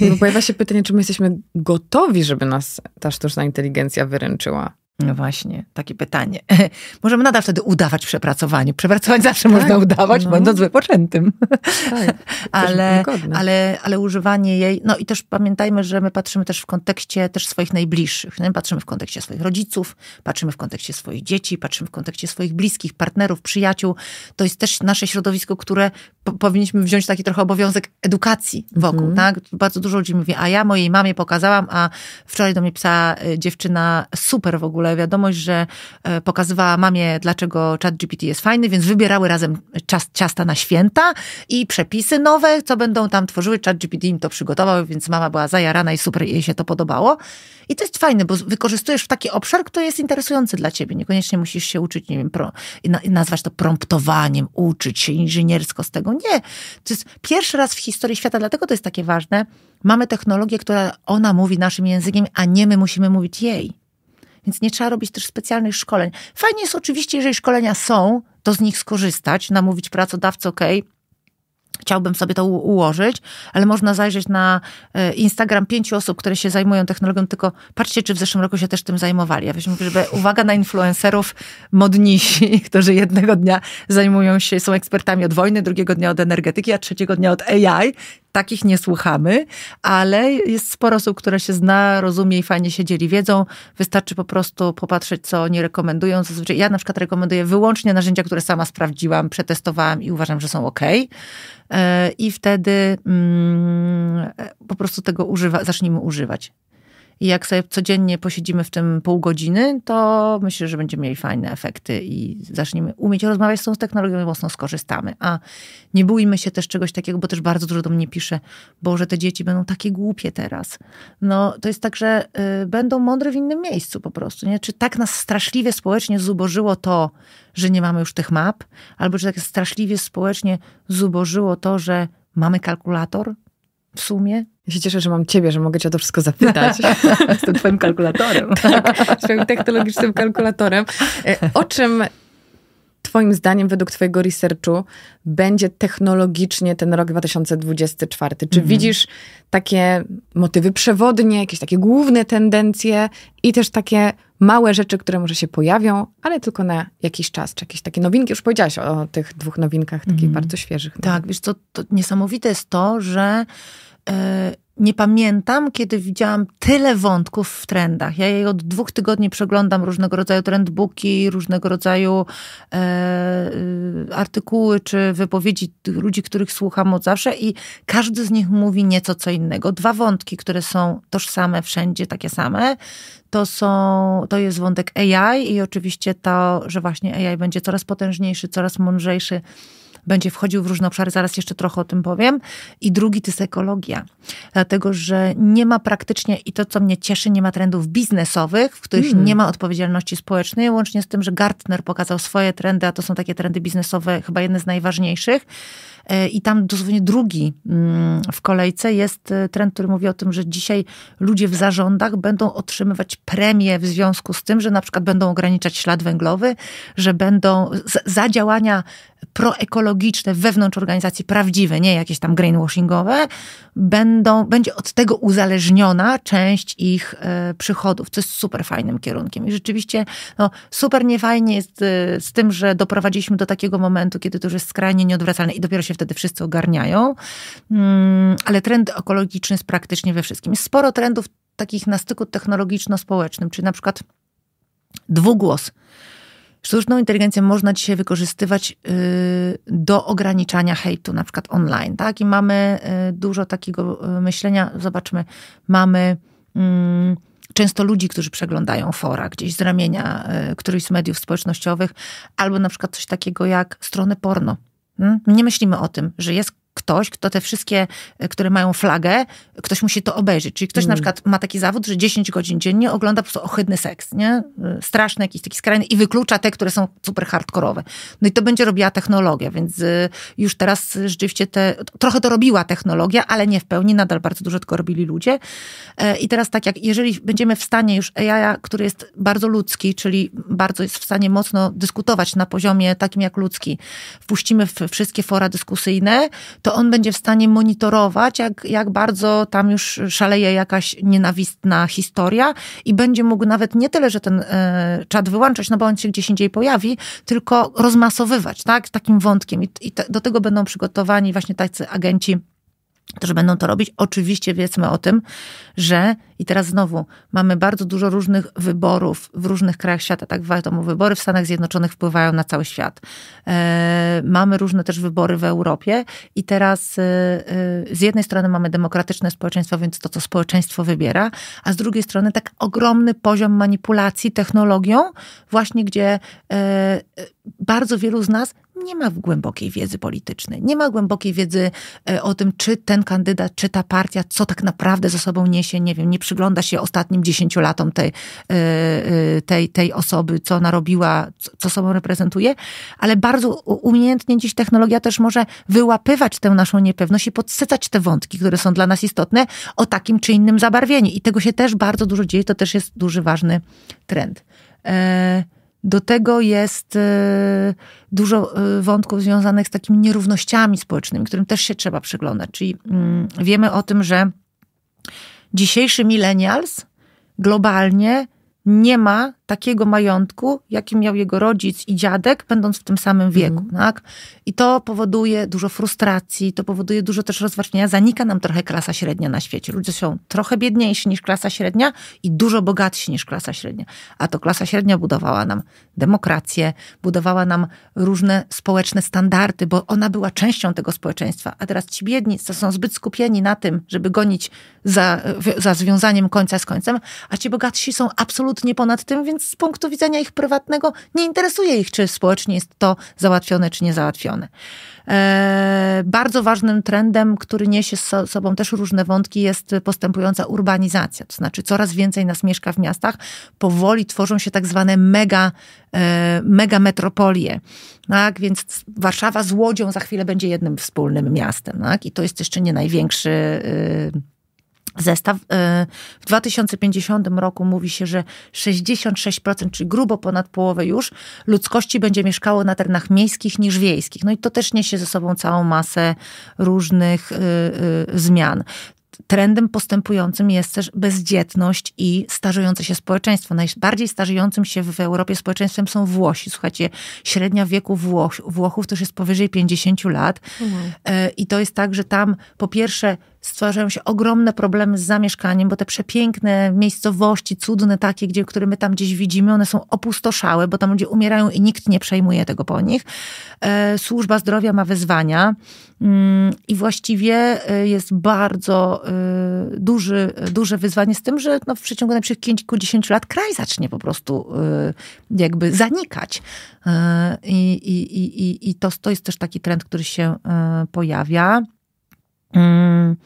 No, pojawia się pytanie, czy my jesteśmy gotowi, żeby nas ta sztuczna inteligencja wyręczyła. No właśnie, takie pytanie. (laughs) Możemy nadal wtedy udawać przepracowanie. Przepracować zawsze tak, można udawać, no. będąc wypoczętym. Tak, (laughs) ale, ale, ale używanie jej, no i też pamiętajmy, że my patrzymy też w kontekście też swoich najbliższych. Nie? No patrzymy w kontekście swoich rodziców, patrzymy w kontekście swoich dzieci, patrzymy w kontekście swoich bliskich, partnerów, przyjaciół. To jest też nasze środowisko, które po powinniśmy wziąć taki trochę obowiązek edukacji wokół. Mhm. Tak? Bardzo dużo ludzi mówi, a ja mojej mamie pokazałam, a wczoraj do mnie pisała y, dziewczyna super w ogóle ogóle wiadomość, że e, pokazywała mamie, dlaczego chat GPT jest fajny, więc wybierały razem czas, ciasta na święta i przepisy nowe, co będą tam tworzyły. Chat GPT im to przygotował, więc mama była zajarana i super jej się to podobało. I to jest fajne, bo wykorzystujesz w taki obszar, który jest interesujący dla ciebie. Niekoniecznie musisz się uczyć, nie wiem, pro, nazwać to promptowaniem, uczyć się inżyniersko z tego. Nie. To jest pierwszy raz w historii świata, dlatego to jest takie ważne. Mamy technologię, która ona mówi naszym językiem, a nie my musimy mówić jej. Więc nie trzeba robić też specjalnych szkoleń. Fajnie jest oczywiście, jeżeli szkolenia są, to z nich skorzystać, namówić pracodawcę, ok, chciałbym sobie to ułożyć, ale można zajrzeć na e, Instagram pięciu osób, które się zajmują technologią, tylko patrzcie, czy w zeszłym roku się też tym zajmowali. Ja właśnie żeby uwaga na influencerów modnisi, (laughs) którzy jednego dnia zajmują się, są ekspertami od wojny, drugiego dnia od energetyki, a trzeciego dnia od AI takich nie słuchamy, ale jest sporo osób, które się zna, rozumie i fajnie się dzieli wiedzą. Wystarczy po prostu popatrzeć, co oni rekomendują. Zazwyczaj ja na przykład rekomenduję wyłącznie narzędzia, które sama sprawdziłam, przetestowałam i uważam, że są ok. E, I wtedy mm, po prostu tego używa, zacznijmy używać. I jak sobie codziennie posiedzimy w tym pół godziny, to myślę, że będziemy mieli fajne efekty i zaczniemy umieć rozmawiać z tą technologią i mocno skorzystamy. A nie bójmy się też czegoś takiego, bo też bardzo dużo do mnie pisze, że te dzieci będą takie głupie teraz. No to jest tak, że y, będą mądre w innym miejscu po prostu. Nie? Czy tak nas straszliwie społecznie zubożyło to, że nie mamy już tych map, albo czy tak straszliwie społecznie zubożyło to, że mamy kalkulator w sumie, ja się cieszę, że mam ciebie, że mogę cię o to wszystko zapytać. (laughs) Jestem twoim kalkulatorem. Tak, swoim technologicznym kalkulatorem. E, o czym Twoim zdaniem, według Twojego researchu, będzie technologicznie ten rok 2024? Czy mhm. widzisz takie motywy przewodnie, jakieś takie główne tendencje i też takie małe rzeczy, które może się pojawią, ale tylko na jakiś czas, czy jakieś takie nowinki? Już powiedziałaś o, tych dwóch nowinkach, takich mhm. bardzo świeżych. Tak, wiesz co, niesamowite jest to, że. Yy nie pamiętam, kiedy widziałam tyle wątków w trendach. Ja jej od dwóch tygodni przeglądam różnego rodzaju trendbooki, różnego rodzaju e, e artykuły czy wypowiedzi ludzi, których słucham od zawsze i każdy z nich mówi nieco co innego. Dwa wątki, które są tożsame wszędzie, takie same, to, są, to jest wątek AI i oczywiście to, że właśnie AI będzie coraz potężniejszy, coraz mądrzejszy, będzie wchodził w różne obszary, zaraz jeszcze trochę o tym powiem. I drugi to jest ekologia, dlatego że nie ma praktycznie, i to co mnie cieszy, nie ma trendów biznesowych, w których mm. nie ma odpowiedzialności społecznej, łącznie z tym, że Gartner pokazał swoje trendy, a to są takie trendy biznesowe, chyba jedne z najważniejszych. E, I tam dosłownie drugi mm, w kolejce jest e, trend, który mówi o tym, że dzisiaj ludzie w zarządach będą otrzymywać premie w związku z tym, że na przykład będą ograniczać ślad węglowy, że będą za działania proekologiczne wewnątrz organizacji, prawdziwe, nie jakieś tam greenwashingowe, będą, będzie od tego uzależniona część ich e, przychodów, co jest super fajnym kierunkiem. I rzeczywiście no, super niefajnie jest e, z tym, że doprowadziliśmy do takiego momentu, kiedy to już jest skrajnie nieodwracalne i dopiero się wtedy wszyscy ogarniają. Mm, ale trend ekologiczny jest praktycznie we wszystkim. Jest sporo trendów takich na styku technologiczno-społecznym, czyli na przykład dwugłos Sztuczną inteligencję można dzisiaj wykorzystywać y, do ograniczania hejtu, na przykład online, tak? I mamy y, dużo takiego y, myślenia, zobaczmy, mamy mm, często ludzi, którzy przeglądają fora gdzieś z ramienia którychś z mediów społecznościowych, albo na przykład coś takiego jak strony porno. Hmm? Nie myślimy o tym, że jest ktoś, kto te wszystkie, e, które mają flagę, ktoś musi to obejrzeć. Czyli ktoś mm. na przykład ma taki zawód, że 10 godzin dziennie ogląda po prostu ohydny seks, nie? E, straszny, jakiś taki skrajny i wyklucza te, które są super hardkorowe. No i to będzie robiła technologia, więc e, już teraz rzeczywiście te, trochę to robiła technologia, ale nie w pełni, nadal bardzo dużo tylko robili ludzie. I teraz tak jak, jeżeli będziemy w stanie już AI, który jest bardzo ludzki, czyli bardzo jest w stanie mocno dyskutować na poziomie takim jak ludzki, wpuścimy w wszystkie fora dyskusyjne, to on będzie w stanie monitorować, jak, jak bardzo tam już szaleje jakaś nienawistna historia i będzie mógł nawet nie tyle, że ten e, czat wyłączać, no bo on się gdzieś indziej pojawi, tylko rozmasowywać, tak, takim wątkiem. I, i te, do tego będą przygotowani właśnie tacy agenci którzy będą to robić. Oczywiście wiedzmy o tym, że i teraz znowu mamy bardzo dużo różnych wyborów w różnych krajach świata. Tak wiadomo, wybory w Stanach Zjednoczonych wpływają na cały świat. E, mamy różne też wybory w Europie i teraz e, e z jednej strony mamy demokratyczne społeczeństwo, więc to, co społeczeństwo wybiera, a z drugiej strony tak ogromny poziom manipulacji technologią, właśnie gdzie e, e bardzo wielu z nas nie ma głębokiej wiedzy politycznej, nie ma głębokiej wiedzy e, o tym, czy ten kandydat, czy ta partia, co tak naprawdę ze sobą niesie, nie wiem, nie przygląda się ostatnim dziesięciu latom tej, e, e, tej, tej osoby, co narobiła, co sobą reprezentuje, ale bardzo umiejętnie dziś technologia też może wyłapywać tę naszą niepewność i podsycać te wątki, które są dla nas istotne, o takim czy innym zabarwieniu. I tego się też bardzo dużo dzieje, to też jest duży, ważny trend. Do tego jest y, dużo y, wątków związanych z takimi nierównościami społecznymi, którym też się trzeba przyglądać. Czyli mm, wiemy o tym, że dzisiejszy millennials globalnie nie ma takiego majątku, jaki miał jego rodzic i dziadek, będąc w tym samym mhm. wieku. Mm. Tak? I to powoduje dużo frustracji, to powoduje dużo też rozważnienia. Zanika nam trochę klasa średnia na świecie. Ludzie są trochę biedniejsi niż klasa średnia i dużo bogatsi niż klasa średnia. A to klasa średnia budowała nam demokrację, budowała nam różne społeczne standardy, bo ona była częścią tego społeczeństwa. A teraz ci biedni są zbyt skupieni na tym, żeby gonić za, za związaniem końca z końcem, a ci bogatsi są absolutnie absolutnie ponad tym, więc z punktu widzenia ich prywatnego nie interesuje ich, czy społecznie jest to załatwione, czy niezałatwione. załatwione. E, bardzo ważnym trendem, który niesie z sobą też różne wątki, jest postępująca urbanizacja. To znaczy, coraz więcej nas mieszka w miastach, powoli tworzą się tak zwane mega, e, mega metropolie. Tak? Więc Warszawa z Łodzią za chwilę będzie jednym wspólnym miastem. Tak? I to jest jeszcze nie największy. Y, zestaw. Y, w 2050 roku mówi się, że 66%, czyli grubo ponad połowę już, ludzkości będzie mieszkało na terenach miejskich niż wiejskich. No i to też niesie ze sobą całą masę różnych y, y, zmian trendem postępującym jest też bezdzietność i starzejące się społeczeństwo. Najbardziej starzejącym się w Europie społeczeństwem są Włosi. Słuchajcie, średnia wieku Włoch, Włochów też jest powyżej 50 lat. Mhm. I to jest tak, że tam po pierwsze stwarzają się ogromne problemy z zamieszkaniem, bo te przepiękne miejscowości, cudne takie, gdzie, które my tam gdzieś widzimy, one są opustoszałe, bo tam ludzie umierają i nikt nie przejmuje tego po nich. E, służba zdrowia ma wyzwania mm, i właściwie e, jest bardzo e, duży, duże wyzwanie z tym, że no w przeciągu najbliższych kilkudziesięciu lat kraj zacznie po prostu jakby zanikać. I, i, i, i to, to jest też taki trend, który się pojawia. Mm.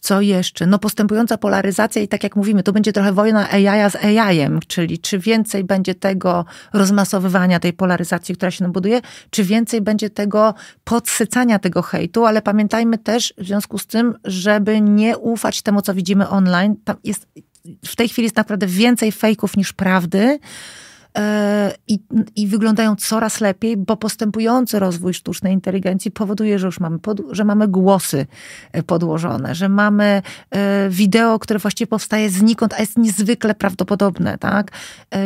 Co jeszcze? No postępująca polaryzacja i tak jak mówimy, to będzie trochę wojna AI z ai czyli czy więcej będzie tego rozmasowywania, tej polaryzacji, która się nam buduje, czy więcej będzie tego podsycania tego hejtu, ale pamiętajmy też w związku z tym, żeby nie ufać temu, co widzimy online. Tam jest, w tej chwili jest naprawdę więcej fejków niż prawdy, E, i, i wyglądają coraz lepiej, bo postępujący rozwój sztucznej inteligencji powoduje, że już mamy, pod, że mamy głosy e, podłożone, że mamy e, wideo, które właściwie powstaje znikąd, a jest niezwykle prawdopodobne, tak?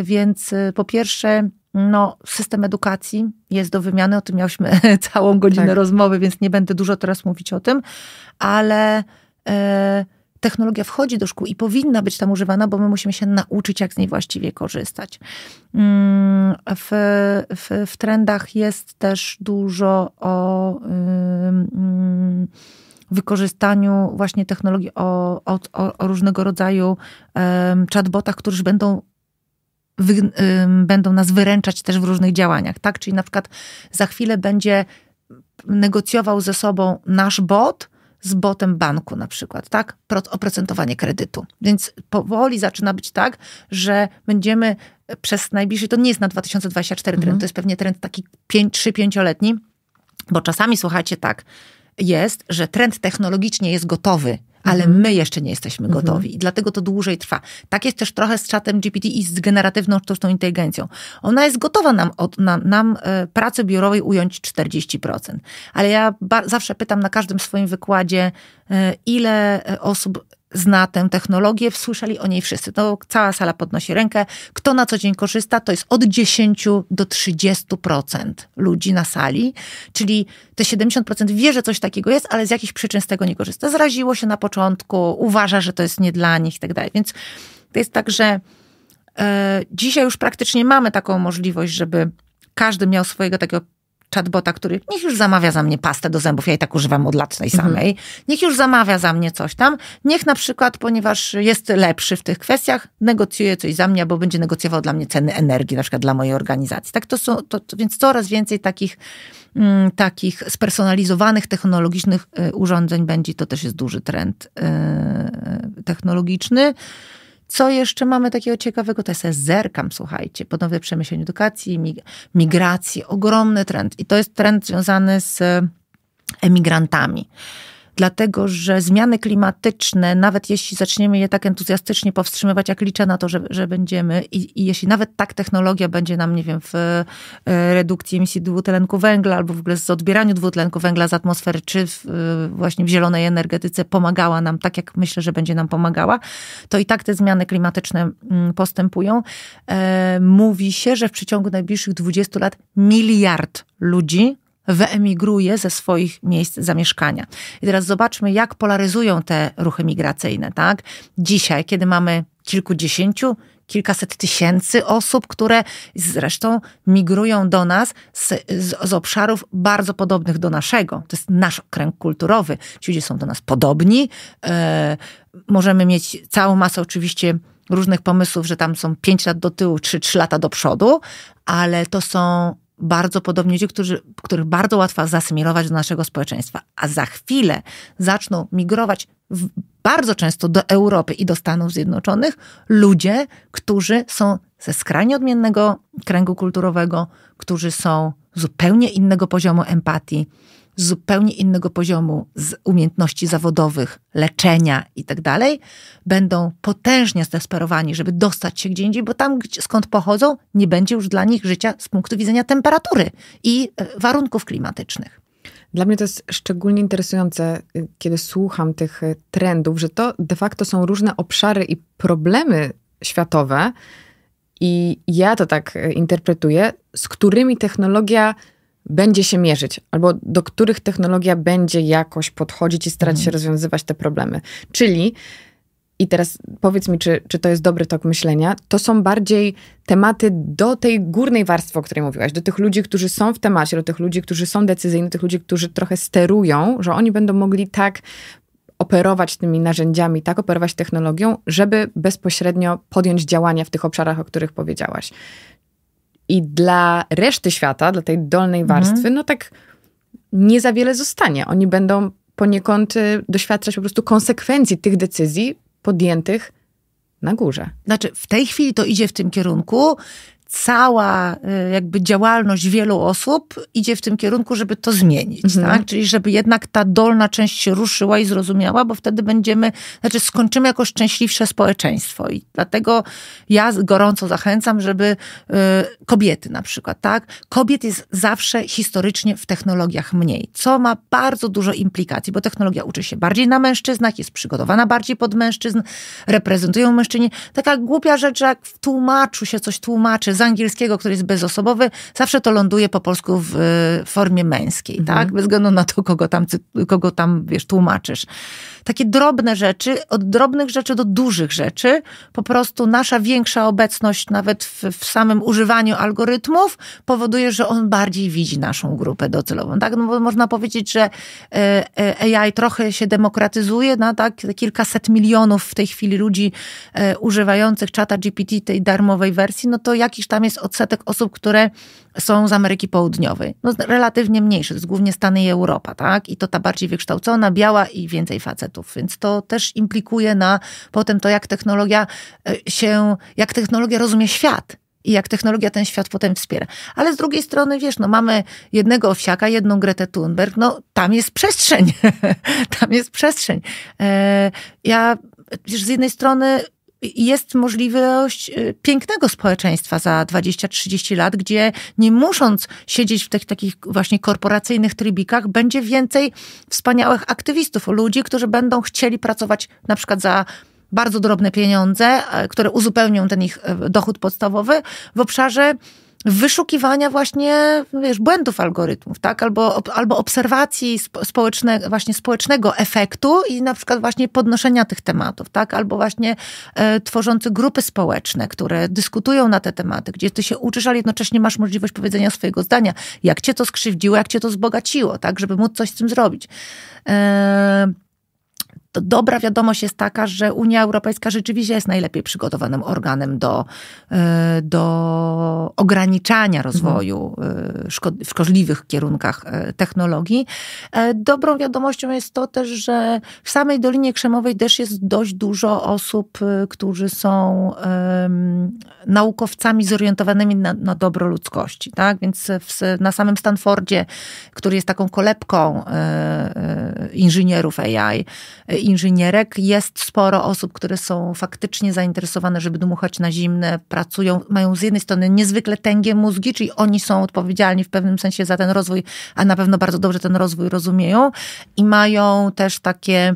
Więc po pierwsze, no, system edukacji jest do wymiany, o tym miałyśmy (laughs) całą godzinę tak. rozmowy, więc nie będę dużo teraz mówić o tym, ale technologia wchodzi do szkół i powinna być tam używana, bo my musimy się nauczyć, jak z niej właściwie korzystać. Mm, w, w, w trendach jest też dużo o mm, wykorzystaniu właśnie technologii, o, o, o różnego rodzaju chatbotach, którzy będą wy, będą nas wyręczać też w różnych działaniach, tak? Czyli na przykład za chwilę będzie negocjował ze sobą nasz bot z botem banku na przykład, tak? Oprocentowanie kredytu. Więc powoli zaczyna być tak, że będziemy e, przez najbliższy, to nie jest na 2024 trend, mhm. to jest pewnie trend taki 3-5-letni, bo czasami słuchajcie tak, jest, że trend technologicznie jest gotowy ale mhm. my jeszcze nie jesteśmy mhm. gotowi mhm. i dlatego to dłużej trwa. Tak jest też trochę z czatem GPT i z generatywną sztuczną inteligencją. Ona jest gotowa nam, od, na, nam e, pracy biurowej ująć 40%, ale ja zawsze pytam na każdym swoim wykładzie, e, ile e, osób zna tę technologię, słyszeli o niej wszyscy. to no, cała sala podnosi rękę. Kto na co dzień korzysta, to jest od 10 do 30% ludzi na sali, czyli te 70% wie, że coś takiego jest, ale z jakichś przyczyn z tego nie korzysta. Zraziło się na początku, uważa, że to jest nie dla nich i tak dalej. Więc to jest tak, że e, dzisiaj już praktycznie mamy taką możliwość, żeby każdy miał swojego takiego chatbota, który niech już zamawia za mnie pastę do zębów, ja i tak używam od lat tej mhm. samej, mhm. niech już zamawia za mnie coś tam, niech na przykład, ponieważ jest lepszy w tych kwestiach, negocjuje coś za mnie, bo będzie negocjował dla mnie ceny energii, na przykład dla mojej organizacji. Tak to są, to, to, więc coraz więcej takich, mm, takich spersonalizowanych, technologicznych y, urządzeń będzie, to też jest duży trend y, technologiczny. Co jeszcze mamy takiego ciekawego? To jest zerkam, słuchajcie, ponowne przemyślenie edukacji, migracji, ogromny trend. I to jest trend związany z emigrantami dlatego że zmiany klimatyczne, nawet jeśli zaczniemy je tak entuzjastycznie powstrzymywać, jak liczę na to, że, że będziemy, i, i jeśli nawet tak technologia będzie nam, nie wiem, w e, redukcji emisji dwutlenku węgla albo w ogóle z odbieraniu dwutlenku węgla z atmosfery, czy w, e, właśnie w zielonej energetyce pomagała nam tak, jak myślę, że będzie nam pomagała, to i tak te zmiany klimatyczne mm, postępują. E, mówi się, że w przeciągu najbliższych 20 lat miliard ludzi wyemigruje ze swoich miejsc zamieszkania. I teraz zobaczmy, jak polaryzują te ruchy migracyjne, tak? Dzisiaj, kiedy mamy kilkudziesięciu, kilkaset tysięcy osób, które zresztą migrują do nas z, z, z, obszarów bardzo podobnych do naszego. To jest nasz kręg kulturowy. Ci ludzie są do nas podobni. E, możemy mieć całą masę oczywiście różnych pomysłów, że tam są 5 lat do tyłu, 3, 3 lata do przodu, ale to są bardzo podobni ludzie, którzy, których bardzo łatwo zasymilować do naszego społeczeństwa, a za chwilę zaczną migrować w, bardzo często do Europy i do Stanów Zjednoczonych ludzie, którzy są ze skrajnie odmiennego kręgu kulturowego, którzy są zupełnie innego poziomu empatii, z zupełnie innego poziomu, z umiejętności zawodowych, leczenia i tak dalej, będą potężnie zdesperowani, żeby dostać się gdzie indziej, bo tam, skąd pochodzą, nie będzie już dla nich życia z punktu widzenia temperatury i e, warunków klimatycznych. Dla mnie to jest szczególnie interesujące, y, kiedy słucham tych y, trendów, że to de facto są różne obszary i problemy światowe, i ja to tak y, interpretuję, z którymi technologia będzie się mierzyć, albo do których technologia będzie jakoś podchodzić i starać mhm. się rozwiązywać te problemy. Czyli i teraz powiedz mi, czy, czy to jest dobry tok myślenia, to są bardziej tematy do tej górnej warstwy, o której mówiłaś, do tych ludzi, którzy są w temacie, do tych ludzi, którzy są decyzyjni, do tych ludzi, którzy trochę sterują, że oni będą mogli tak operować tymi narzędziami, tak operować technologią, żeby bezpośrednio podjąć działania w tych obszarach, o których powiedziałaś. I dla reszty świata, dla tej dolnej mhm. warstwy, mhm. no tak nie za wiele zostanie. Oni będą poniekąd y, doświadczać po prostu konsekwencji tych decyzji podjętych na górze. Znaczy, w tej chwili to idzie w tym kierunku cała y, jakby działalność wielu osób idzie w tym kierunku, żeby to zmienić, mhm. tak? Czyli żeby jednak ta dolna część się ruszyła i zrozumiała, bo wtedy będziemy, znaczy skończymy jako szczęśliwsze społeczeństwo i dlatego ja gorąco zachęcam, żeby y, kobiety na przykład, tak? Kobiet jest zawsze historycznie w technologiach mniej, co ma bardzo dużo implikacji, bo technologia uczy się bardziej na mężczyznach, jest przygotowana bardziej pod mężczyzn, reprezentują mężczyźni. Taka głupia rzecz, jak w tłumaczu się coś tłumaczy, z angielskiego, który jest bezosobowy, zawsze to ląduje po polsku w e, formie męskiej, mhm. tak? Bez względu na to, kogo tam, kogo tam, wiesz, tłumaczysz. Takie drobne rzeczy, od drobnych rzeczy do dużych rzeczy, po prostu nasza większa obecność nawet w, w samym używaniu algorytmów powoduje, że on bardziej widzi naszą grupę docelową, tak? No bo można powiedzieć, że e, e, AI trochę się demokratyzuje, na no, tak? Kilkaset milionów w tej chwili ludzi używających czata GPT tej darmowej wersji, no to jakiś tam jest odsetek osób, które są z Ameryki Południowej. No, relatywnie mniejszy, to jest głównie Stany i Europa, tak? I to ta bardziej wykształcona, biała i więcej facetów. Więc to też implikuje na potem to, jak technologia e, się, jak technologia rozumie świat i jak technologia ten świat potem wspiera. Ale z drugiej strony, wiesz, no mamy jednego owsiaka, jedną Gretę Thunberg, no tam jest przestrzeń. (laughs) tam jest przestrzeń. E, ja, wiesz, z jednej strony jest możliwość y, pięknego społeczeństwa za 20-30 lat, gdzie nie musząc siedzieć w tych takich właśnie korporacyjnych trybikach, będzie więcej wspaniałych aktywistów, ludzi, którzy będą chcieli pracować na przykład za bardzo drobne pieniądze, e, które uzupełnią ten ich e, dochód podstawowy w obszarze wyszukiwania właśnie, wiesz, błędów algorytmów, tak? Albo, albo obserwacji społeczne, właśnie społecznego efektu i na przykład właśnie podnoszenia tych tematów, tak? Albo właśnie e, tworzący grupy społeczne, które dyskutują na te tematy, gdzie ty się uczysz, ale jednocześnie masz możliwość powiedzenia swojego zdania, jak cię to skrzywdziło, jak cię to zbogaciło, tak? Żeby móc coś z tym zrobić. E, to dobra wiadomość jest taka, że Unia Europejska rzeczywiście jest najlepiej przygotowanym organem do, e, do ograniczania mhm. rozwoju e, w szkodliwych kierunkach e, technologii. Dobrą wiadomością jest to też, że w samej Dolinie Krzemowej też jest dość dużo osób, którzy są naukowcami zorientowanymi na, na dobro ludzkości. Tak? Więc w, na samym Stanfordzie, który jest taką kolebką inżynierów AI, inżynierek. Jest sporo osób, które są faktycznie zainteresowane, żeby dmuchać na zimne, pracują, mają z jednej strony niezwykle tęgie mózgi, czyli oni są odpowiedzialni w pewnym sensie za ten rozwój, a na pewno bardzo dobrze ten rozwój rozumieją i mają też takie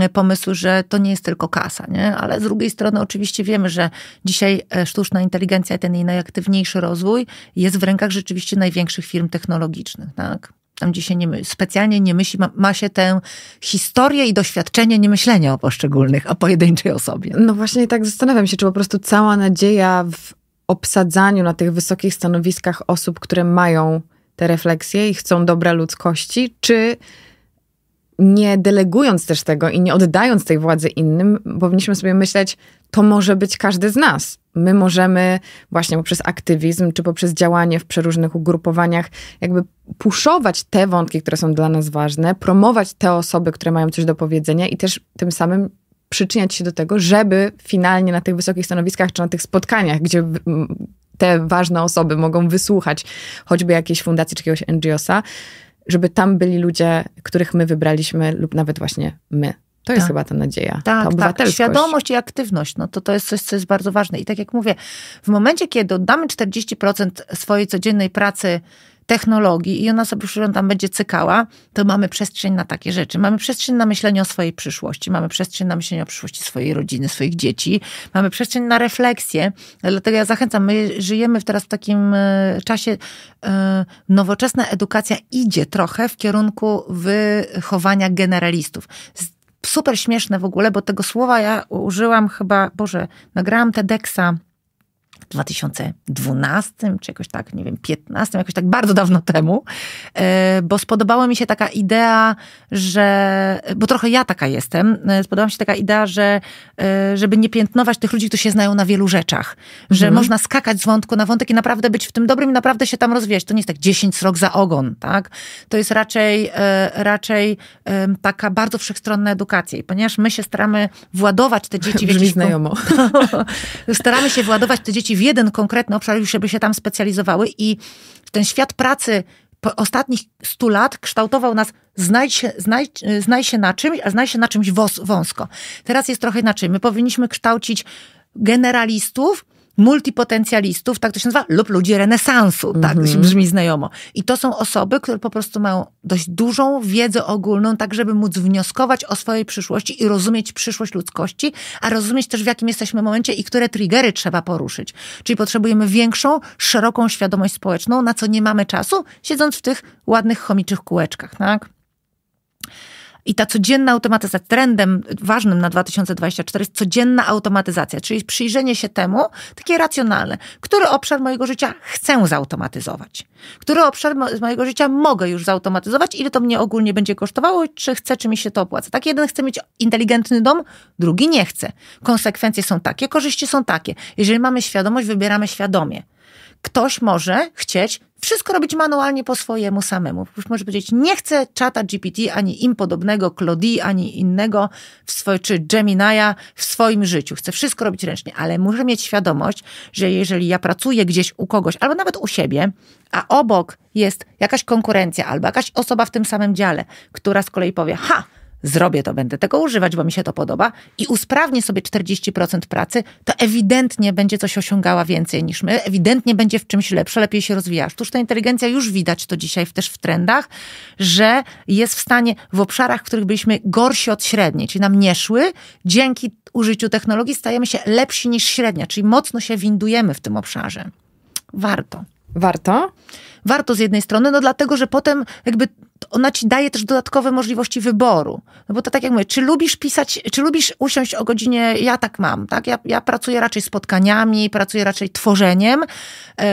e, pomysły, że to nie jest tylko kasa, nie? ale z drugiej strony oczywiście wiemy, że dzisiaj e, sztuczna inteligencja, ten jej najaktywniejszy rozwój jest w rękach rzeczywiście największych firm technologicznych. Tak? tam dzisiaj nie, specjalnie nie myśli, ma, ma, się tę historię i doświadczenie niemyślenia o poszczególnych, o pojedynczej osobie. No właśnie tak zastanawiam się, czy po prostu cała nadzieja w obsadzaniu na tych wysokich stanowiskach osób, które mają te refleksje i chcą dobra ludzkości, czy nie delegując też tego i nie oddając tej władzy innym, powinniśmy sobie myśleć, to może być każdy z nas. My możemy właśnie poprzez aktywizm czy poprzez działanie w przeróżnych ugrupowaniach, jakby puszować te wątki, które są dla nas ważne, promować te osoby, które mają coś do powiedzenia i też tym samym przyczyniać się do tego, żeby finalnie na tych wysokich stanowiskach czy na tych spotkaniach, gdzie te ważne osoby mogą wysłuchać choćby jakiejś fundacji czy jakiegoś NGO-sa, żeby tam byli ludzie, których my wybraliśmy lub nawet właśnie my. To jest tak. chyba ta nadzieja. Tak, ta tak. tak. Świadomość i aktywność, no to, to jest coś, co jest bardzo ważne. I tak jak mówię, w momencie, kiedy oddamy 40% swojej codziennej pracy technologii i ona sobie już tam będzie cykała, to mamy przestrzeń na takie rzeczy. Mamy przestrzeń na myślenie o swojej przyszłości, mamy przestrzeń na myślenie o przyszłości swojej rodziny, swoich dzieci, mamy przestrzeń na refleksję. Dlatego ja zachęcam, my żyjemy teraz w takim e, czasie, e, nowoczesna edukacja idzie trochę w kierunku wychowania generalistów super śmieszne w ogóle, bo tego słowa ja użyłam chyba, Boże, nagrałam TEDxa 2012 czy jakoś tak, nie wiem, 15, jakoś tak bardzo dawno temu, e, bo spodobała mi się taka idea, że, bo trochę ja taka jestem, e, spodobała mi się taka idea, że e, żeby nie piętnować tych ludzi, którzy się znają na wielu rzeczach, że mhm. można skakać z wątku na wątek i naprawdę być w tym dobrym i naprawdę się tam rozwijać. To nie jest tak 10 srok za ogon, tak? To jest raczej, raczej taka bardzo wszechstronna edukacja. I ponieważ my się staramy władować te dzieci w jakiś... znajomo. (laughs) staramy się władować te dzieci w jeden konkretny obszar, już by się tam specjalizowały i ten świat pracy ostatnich stu lat kształtował nas znajdź się, znajdź, y, się na czymś, a znajdź się na czymś wąsko. Teraz jest trochę inaczej. My powinniśmy kształcić generalistów, multipotencjalistów, tak to się nazywa, lub ludzi renesansu, mm -hmm. tak się mhm. brzmi znajomo. I to są osoby, które po prostu mają dość dużą wiedzę ogólną, tak żeby móc wnioskować o swojej przyszłości i rozumieć przyszłość ludzkości, a rozumieć też w jakim jesteśmy momencie i które triggery trzeba poruszyć. Czyli potrzebujemy większą, szeroką świadomość społeczną, na co nie mamy czasu, siedząc w tych ładnych, chomiczych kółeczkach, tak? I ta codzienna automatyzacja, trendem ważnym na 2024 jest codzienna automatyzacja, czyli przyjrzenie się temu, takie racjonalne, który obszar mojego życia chcę zautomatyzować, który obszar mojego życia mogę już zautomatyzować, ile to mnie ogólnie będzie kosztowało, czy chcę, czy mi się to opłaca. Tak, jeden chce mieć inteligentny dom, drugi nie chce. Konsekwencje są takie, korzyści są takie. Jeżeli mamy świadomość, wybieramy świadomie ktoś może chcieć wszystko robić manualnie po swojemu samemu. Może powiedzieć, nie chcę czata GPT ani im podobnego, Claudie, ani innego, w swoj, czy Gemini'a w swoim życiu. Chcę wszystko robić ręcznie, ale muszę mieć świadomość, że jeżeli ja pracuję gdzieś u kogoś, albo nawet u siebie, a obok jest jakaś konkurencja, albo jakaś osoba w tym samym dziale, która z kolei powie, ha, zrobię to, będę tego używać, bo mi się to podoba i usprawnię sobie 40% pracy, to ewidentnie będzie coś osiągała więcej niż my, ewidentnie będzie w czymś lepsze, lepiej się rozwija. Sztuczna inteligencja już widać to dzisiaj też w trendach, że jest w stanie w obszarach, w których byliśmy gorsi od średniej, czyli nam nie szły, dzięki użyciu technologii stajemy się lepsi niż średnia, czyli mocno się windujemy w tym obszarze. Warto. Warto? Warto z jednej strony, no dlatego, że potem jakby ona ci daje też dodatkowe możliwości wyboru. No bo to tak jak mówię, czy lubisz pisać, czy lubisz usiąść o godzinie, ja tak mam, tak? Ja, ja pracuję raczej spotkaniami, pracuję raczej tworzeniem yy,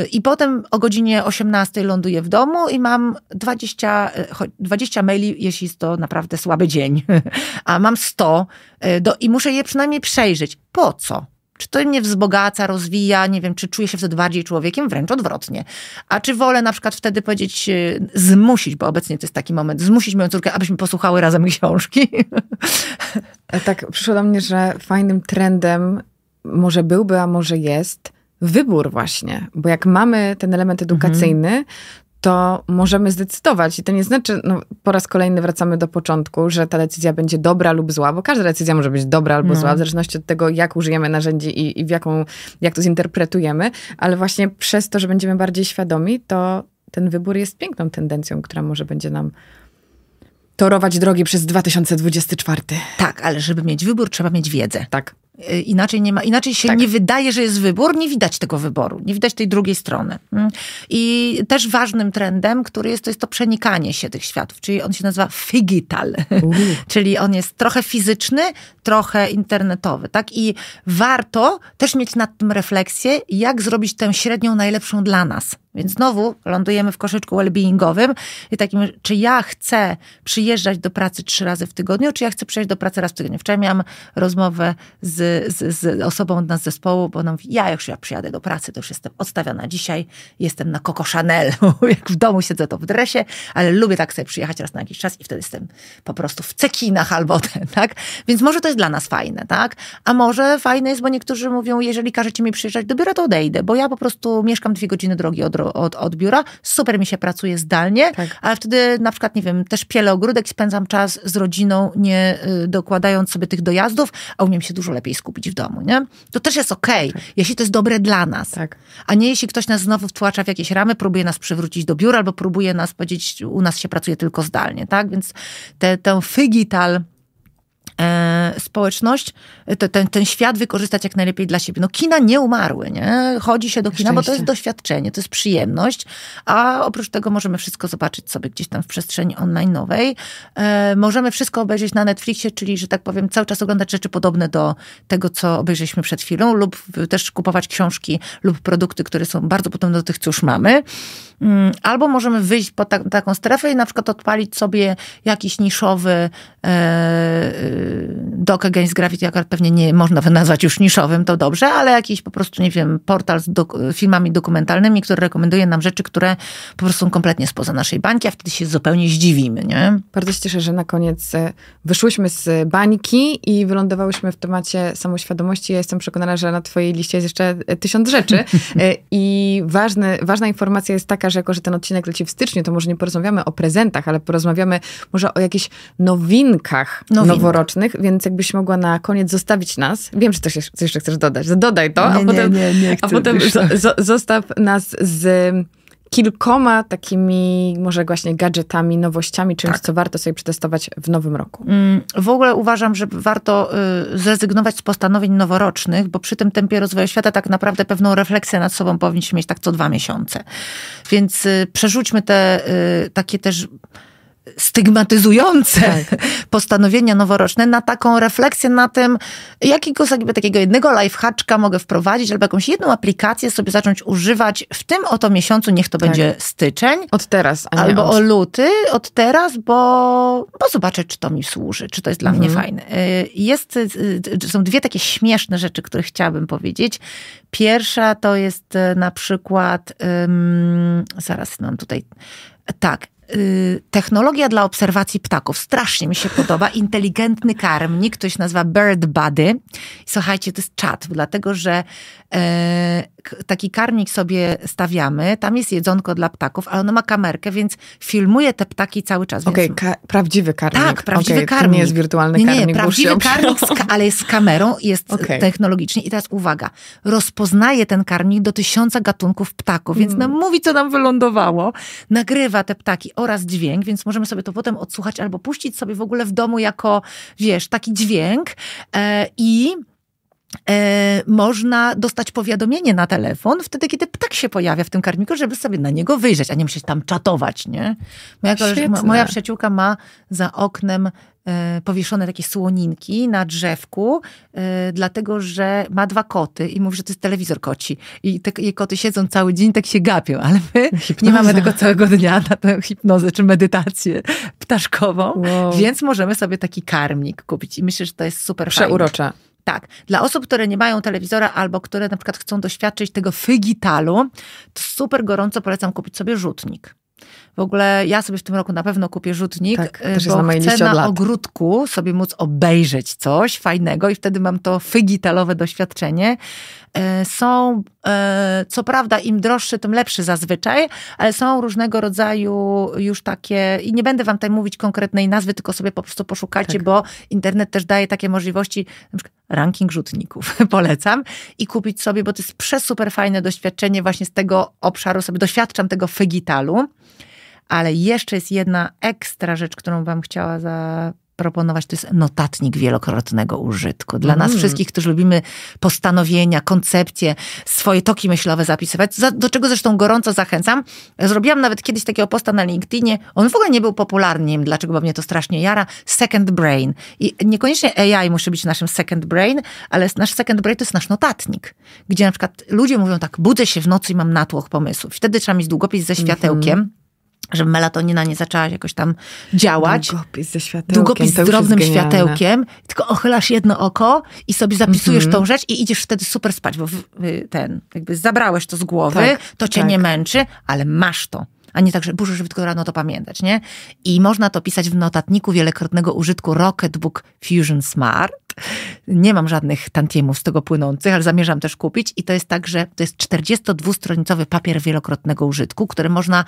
yy, i potem o godzinie 18 ląduję w domu i mam 20, 20 e, maili, jeśli jest to naprawdę słaby dzień, (laughs) a mam 100 do, i muszę je przynajmniej przejrzeć. Po co? Czy to mnie wzbogaca, rozwija, nie wiem, czy czuję się wtedy bardziej człowiekiem? Wręcz odwrotnie. A czy wolę na przykład wtedy powiedzieć, y, zmusić, bo obecnie to jest taki moment, zmusić moją córkę, abyśmy posłuchały razem książki? E, tak, przyszło do mnie, że fajnym trendem może byłby, a może jest wybór właśnie, bo jak mamy ten element mhm. edukacyjny, mhm to możemy zdecydować. I to nie znaczy, no, po raz kolejny wracamy do początku, że ta decyzja będzie dobra lub zła, bo każda decyzja może być dobra albo no. zła, w zależności od tego, jak użyjemy narzędzi i, i w jaką, jak to zinterpretujemy, ale właśnie przez to, że będziemy bardziej świadomi, to ten wybór jest piękną tendencją, która może będzie nam torować drogi przez 2024. Tak, ale żeby mieć wybór, trzeba mieć wiedzę. Tak. Y, inaczej, nie ma, inaczej się tak. nie wydaje, że jest wybór, nie widać tego wyboru, nie widać tej drugiej strony. Mm. I też ważnym trendem, który jest, to jest to przenikanie się tych światów, czyli on się nazywa figital, uh. (laughs) czyli on jest trochę fizyczny, trochę internetowy, tak? I warto też mieć nad tym refleksję, jak zrobić tę średnią najlepszą dla nas. Więc znowu lądujemy w koszyczku wellbeingowym i takim, czy ja chcę przyjeżdżać do pracy trzy razy w tygodniu, czy ja chcę przyjeżdżać do pracy raz w tygodniu. Wczoraj miałam rozmowę z, z, z osobą od nas z zespołu, bo ona mówi, ja jak ja przyjadę do pracy, to już jestem odstawiona. Dzisiaj jestem na Coco Chanel. (laughs) jak w domu siedzę, to w dresie, ale lubię tak sobie przyjechać raz na jakiś czas i wtedy jestem po prostu w cekinach albo ten, (laughs) tak? Więc może to jest dla nas fajne, tak? A może fajne jest, bo niektórzy mówią, jeżeli każecie mi przyjeżdżać do biura, to odejdę, bo ja po prostu mieszkam dwie godziny drogi od od, od biura. Super mi się pracuje zdalnie, tak. ale wtedy na przykład, nie wiem, też pielę ogródek, spędzam czas z rodziną, nie y, dokładając sobie tych dojazdów, a umiem się dużo lepiej skupić w domu, nie? To też jest okej, okay, tak. jeśli to jest dobre dla nas. Tak. A nie jeśli ktoś nas znowu wtłacza w jakieś ramy, próbuje nas przywrócić do biura albo próbuje nas powiedzieć, u nas się pracuje tylko zdalnie, tak? Więc te, tę figital E, społeczność, e, ten, ten świat wykorzystać jak najlepiej dla siebie. No kina nie umarły, nie? Chodzi się do kina, bo to jest doświadczenie, to jest przyjemność, a oprócz tego możemy wszystko zobaczyć sobie gdzieś tam w przestrzeni online'owej. E, możemy wszystko obejrzeć na Netflixie, czyli, że tak powiem, cały czas oglądać rzeczy podobne do tego, co obejrzeliśmy przed chwilą lub też kupować książki lub produkty, które są bardzo podobne do tych, co już mamy. Mm, albo możemy wyjść po ta, taką strefę i na przykład odpalić sobie jakiś niszowy e, jak e, Against Gravity, pewnie nie można nazwać już niszowym, to dobrze, ale jakiś po prostu, nie wiem, portal z filmami dokumentalnymi, który rekomenduje nam rzeczy, które po prostu są kompletnie spoza naszej bańki, a wtedy się zupełnie zdziwimy, nie? Bardzo się cieszę, że na koniec e, wyszłyśmy z bańki i wylądowałyśmy w temacie samoświadomości. Ja jestem przekonana, że na twojej liście jest jeszcze e, tysiąc rzeczy (laughs) i ważna informacja jest taka, taka, że jako, że ten odcinek leci w styczniu, to może nie porozmawiamy o prezentach, ale porozmawiamy może o jakichś nowinkach Nowinka. noworocznych, więc jakbyś mogła na koniec zostawić nas. Wiem, że coś, coś jeszcze chcesz dodać. Dodaj to, nie, a nie, potem, nie, nie, a potem zostaw nas z kilkoma takimi może właśnie gadżetami, nowościami, czymś, tak. co warto sobie przetestować w nowym roku. Mm, w ogóle uważam, że warto y, zrezygnować z postanowień noworocznych, bo przy tym tempie rozwoju świata tak naprawdę pewną refleksję nad sobą powinniśmy mieć tak co dwa miesiące. Więc y, przerzućmy te y, takie też stygmatyzujące tak. (laughs) postanowienia noworoczne na taką refleksję na tym, jakiego jakby takiego jednego lifehacka mogę wprowadzić, albo jakąś jedną aplikację sobie zacząć używać w tym oto miesiącu, niech to tak. będzie styczeń. Od teraz, a nie Albo od... o luty, od teraz, bo, bo zobaczę, czy to mi służy, czy to jest dla mhm. mnie fajne. Y, jest, y, y, są dwie takie śmieszne rzeczy, które chciałabym powiedzieć. Pierwsza to jest na przykład, um, zaraz mam no tutaj, tak, Y, technologia dla obserwacji ptaków. Strasznie mi się podoba. Inteligentny karmnik, ktoś nazywa Bird Buddy. Słuchajcie, to jest czat, dlatego że E, taki karnik sobie stawiamy, tam jest jedzonko dla ptaków, ale ono ma kamerkę, więc filmuje te ptaki cały czas. Okej, okay, ka prawdziwy karnik. Tak, prawdziwy okay, karnik. To nie jest wirtualny nie, nie, karnik. Nie, prawdziwy karnik, ale jest z kamerą, jest okay. technologicznie. I teraz uwaga, rozpoznaje ten karnik do tysiąca gatunków ptaków, więc mm. nam mówi, co nam wylądowało, nagrywa te ptaki oraz dźwięk, więc możemy sobie to potem odsłuchać albo puścić sobie w ogóle w domu jako, wiesz, taki dźwięk e, i E, można dostać powiadomienie na telefon wtedy, kiedy ptak się pojawia w tym karmiku, żeby sobie na niego wyjrzeć, a nie musieć tam czatować, nie? Moja, moja przyjaciółka ma za oknem e, powieszone takie słoninki na drzewku, e, dlatego że ma dwa koty i mówi, że to jest telewizor koci. I te koty siedzą cały dzień, tak się gapią, ale my Hipnoza. nie mamy tego całego dnia na tę hipnozę czy medytację ptaszkową, wow. więc możemy sobie taki karmnik kupić. I myślę, że to jest super fajne. Fajne. Tak, dla osób, które nie mają telewizora albo które na przykład chcą doświadczyć tego figitalu, to super gorąco polecam kupić sobie rzutnik. W ogóle ja sobie w tym roku na pewno kupię rzutnik, tak, e, bo na chcę na ogródku sobie móc obejrzeć coś fajnego i wtedy mam to figitalowe doświadczenie. E, są, e, co prawda, im droższy, tym lepszy zazwyczaj, ale są różnego rodzaju już takie, i nie będę wam tutaj mówić konkretnej nazwy, tylko sobie po prostu poszukajcie, tak. bo internet też daje takie możliwości, na przykład ranking rzutników, (laughs) polecam, i kupić sobie, bo to jest przesuper fajne doświadczenie właśnie z tego obszaru, sobie doświadczam tego fegitalu. Ale jeszcze jest jedna ekstra rzecz, którą Wam chciała za, proponować, to jest notatnik wielokrotnego użytku. Dla mm. nas wszystkich, którzy lubimy postanowienia, koncepcje, swoje toki myślowe zapisywać, za, do czego zresztą gorąco zachęcam. Zrobiłam nawet kiedyś takiego posta na LinkedInie, on w ogóle nie był popularny, nie wiem dlaczego, bo mnie to strasznie jara, second brain. I niekoniecznie AI musi być naszym second brain, ale nasz second brain to jest nasz notatnik, gdzie na przykład ludzie mówią tak, budzę się w nocy i mam natłoch pomysłów. Wtedy trzeba mieć długopis ze światełkiem, mm -hmm że melatonina nie zaczęła jakoś tam działać. Długopis ze światełkiem. Długopis z drobnym światełkiem, tylko ochylasz jedno oko i sobie zapisujesz mm -hmm. tą rzecz i idziesz wtedy super spać, bo ten, jakby zabrałeś to z głowy, tak, to cię tak. nie męczy, ale masz to a nie tak, że Boże, żeby tylko rano to pamiętać, nie? I można to pisać w notatniku wielokrotnego użytku Rocketbook Fusion Smart, nie mam żadnych tantiemów z tego płynących, ale zamierzam też kupić. I to jest tak, że to jest 42-stronicowy papier wielokrotnego użytku, który można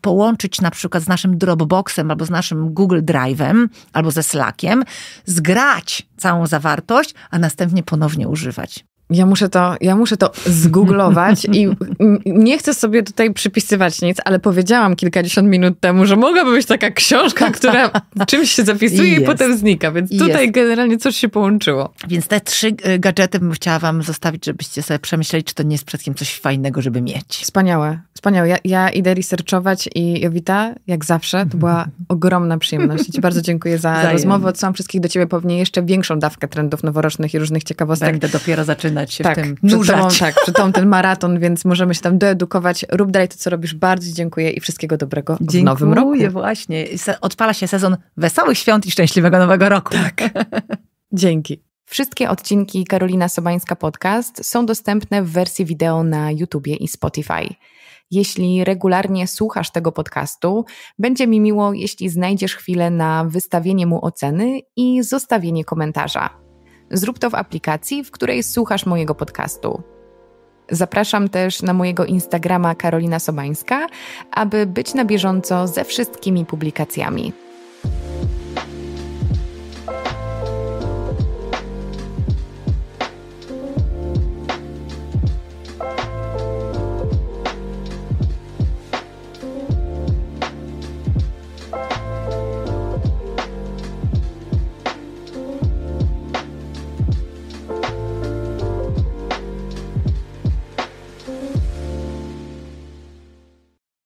połączyć na przykład z naszym Dropboxem, albo z naszym Google Drive'em, albo ze Slackiem, zgrać całą zawartość, a następnie ponownie używać ja muszę to, ja muszę to zgooglować i (laughs) nie chcę sobie tutaj przypisywać nic, ale powiedziałam kilkadziesiąt minut temu, że mogłaby być taka książka, która (laughs) czymś się zapisuje i, i potem znika, więc I tutaj jest. generalnie coś się połączyło. Więc te trzy y, gadżety bym chciała wam zostawić, żebyście sobie przemyśleli, czy to nie jest kim coś fajnego, żeby mieć. Wspaniałe, wspaniałe. Ja, ja idę researchować i Jowita, jak zawsze, to była (laughs) ogromna przyjemność. Ci bardzo dziękuję za Zajem. rozmowę. Odsyłam wszystkich do ciebie pewnie jeszcze większą dawkę trendów noworocznych i różnych ciekawostek. Będę dopiero zaczynać rozpinać się tak, w tym. Nurzać. Przed tobą, tak, przed tobą ten maraton, więc możemy się tam doedukować. Rób dalej to, co robisz. Bardzo dziękuję i wszystkiego dobrego dziękuję, w nowym roku. Dziękuję, właśnie. Odpala się sezon wesołych świąt i szczęśliwego nowego roku. Tak. (laughs) Dzięki. Wszystkie odcinki Karolina Sobańska Podcast są dostępne w wersji wideo na YouTubie i Spotify. Jeśli regularnie słuchasz tego podcastu, będzie mi miło, jeśli znajdziesz chwilę na wystawienie mu oceny i zostawienie komentarza. Zrób to w aplikacji, w której słuchasz mojego podcastu. Zapraszam też na mojego Instagrama Karolina Sobańska, aby być na bieżąco ze wszystkimi publikacjami.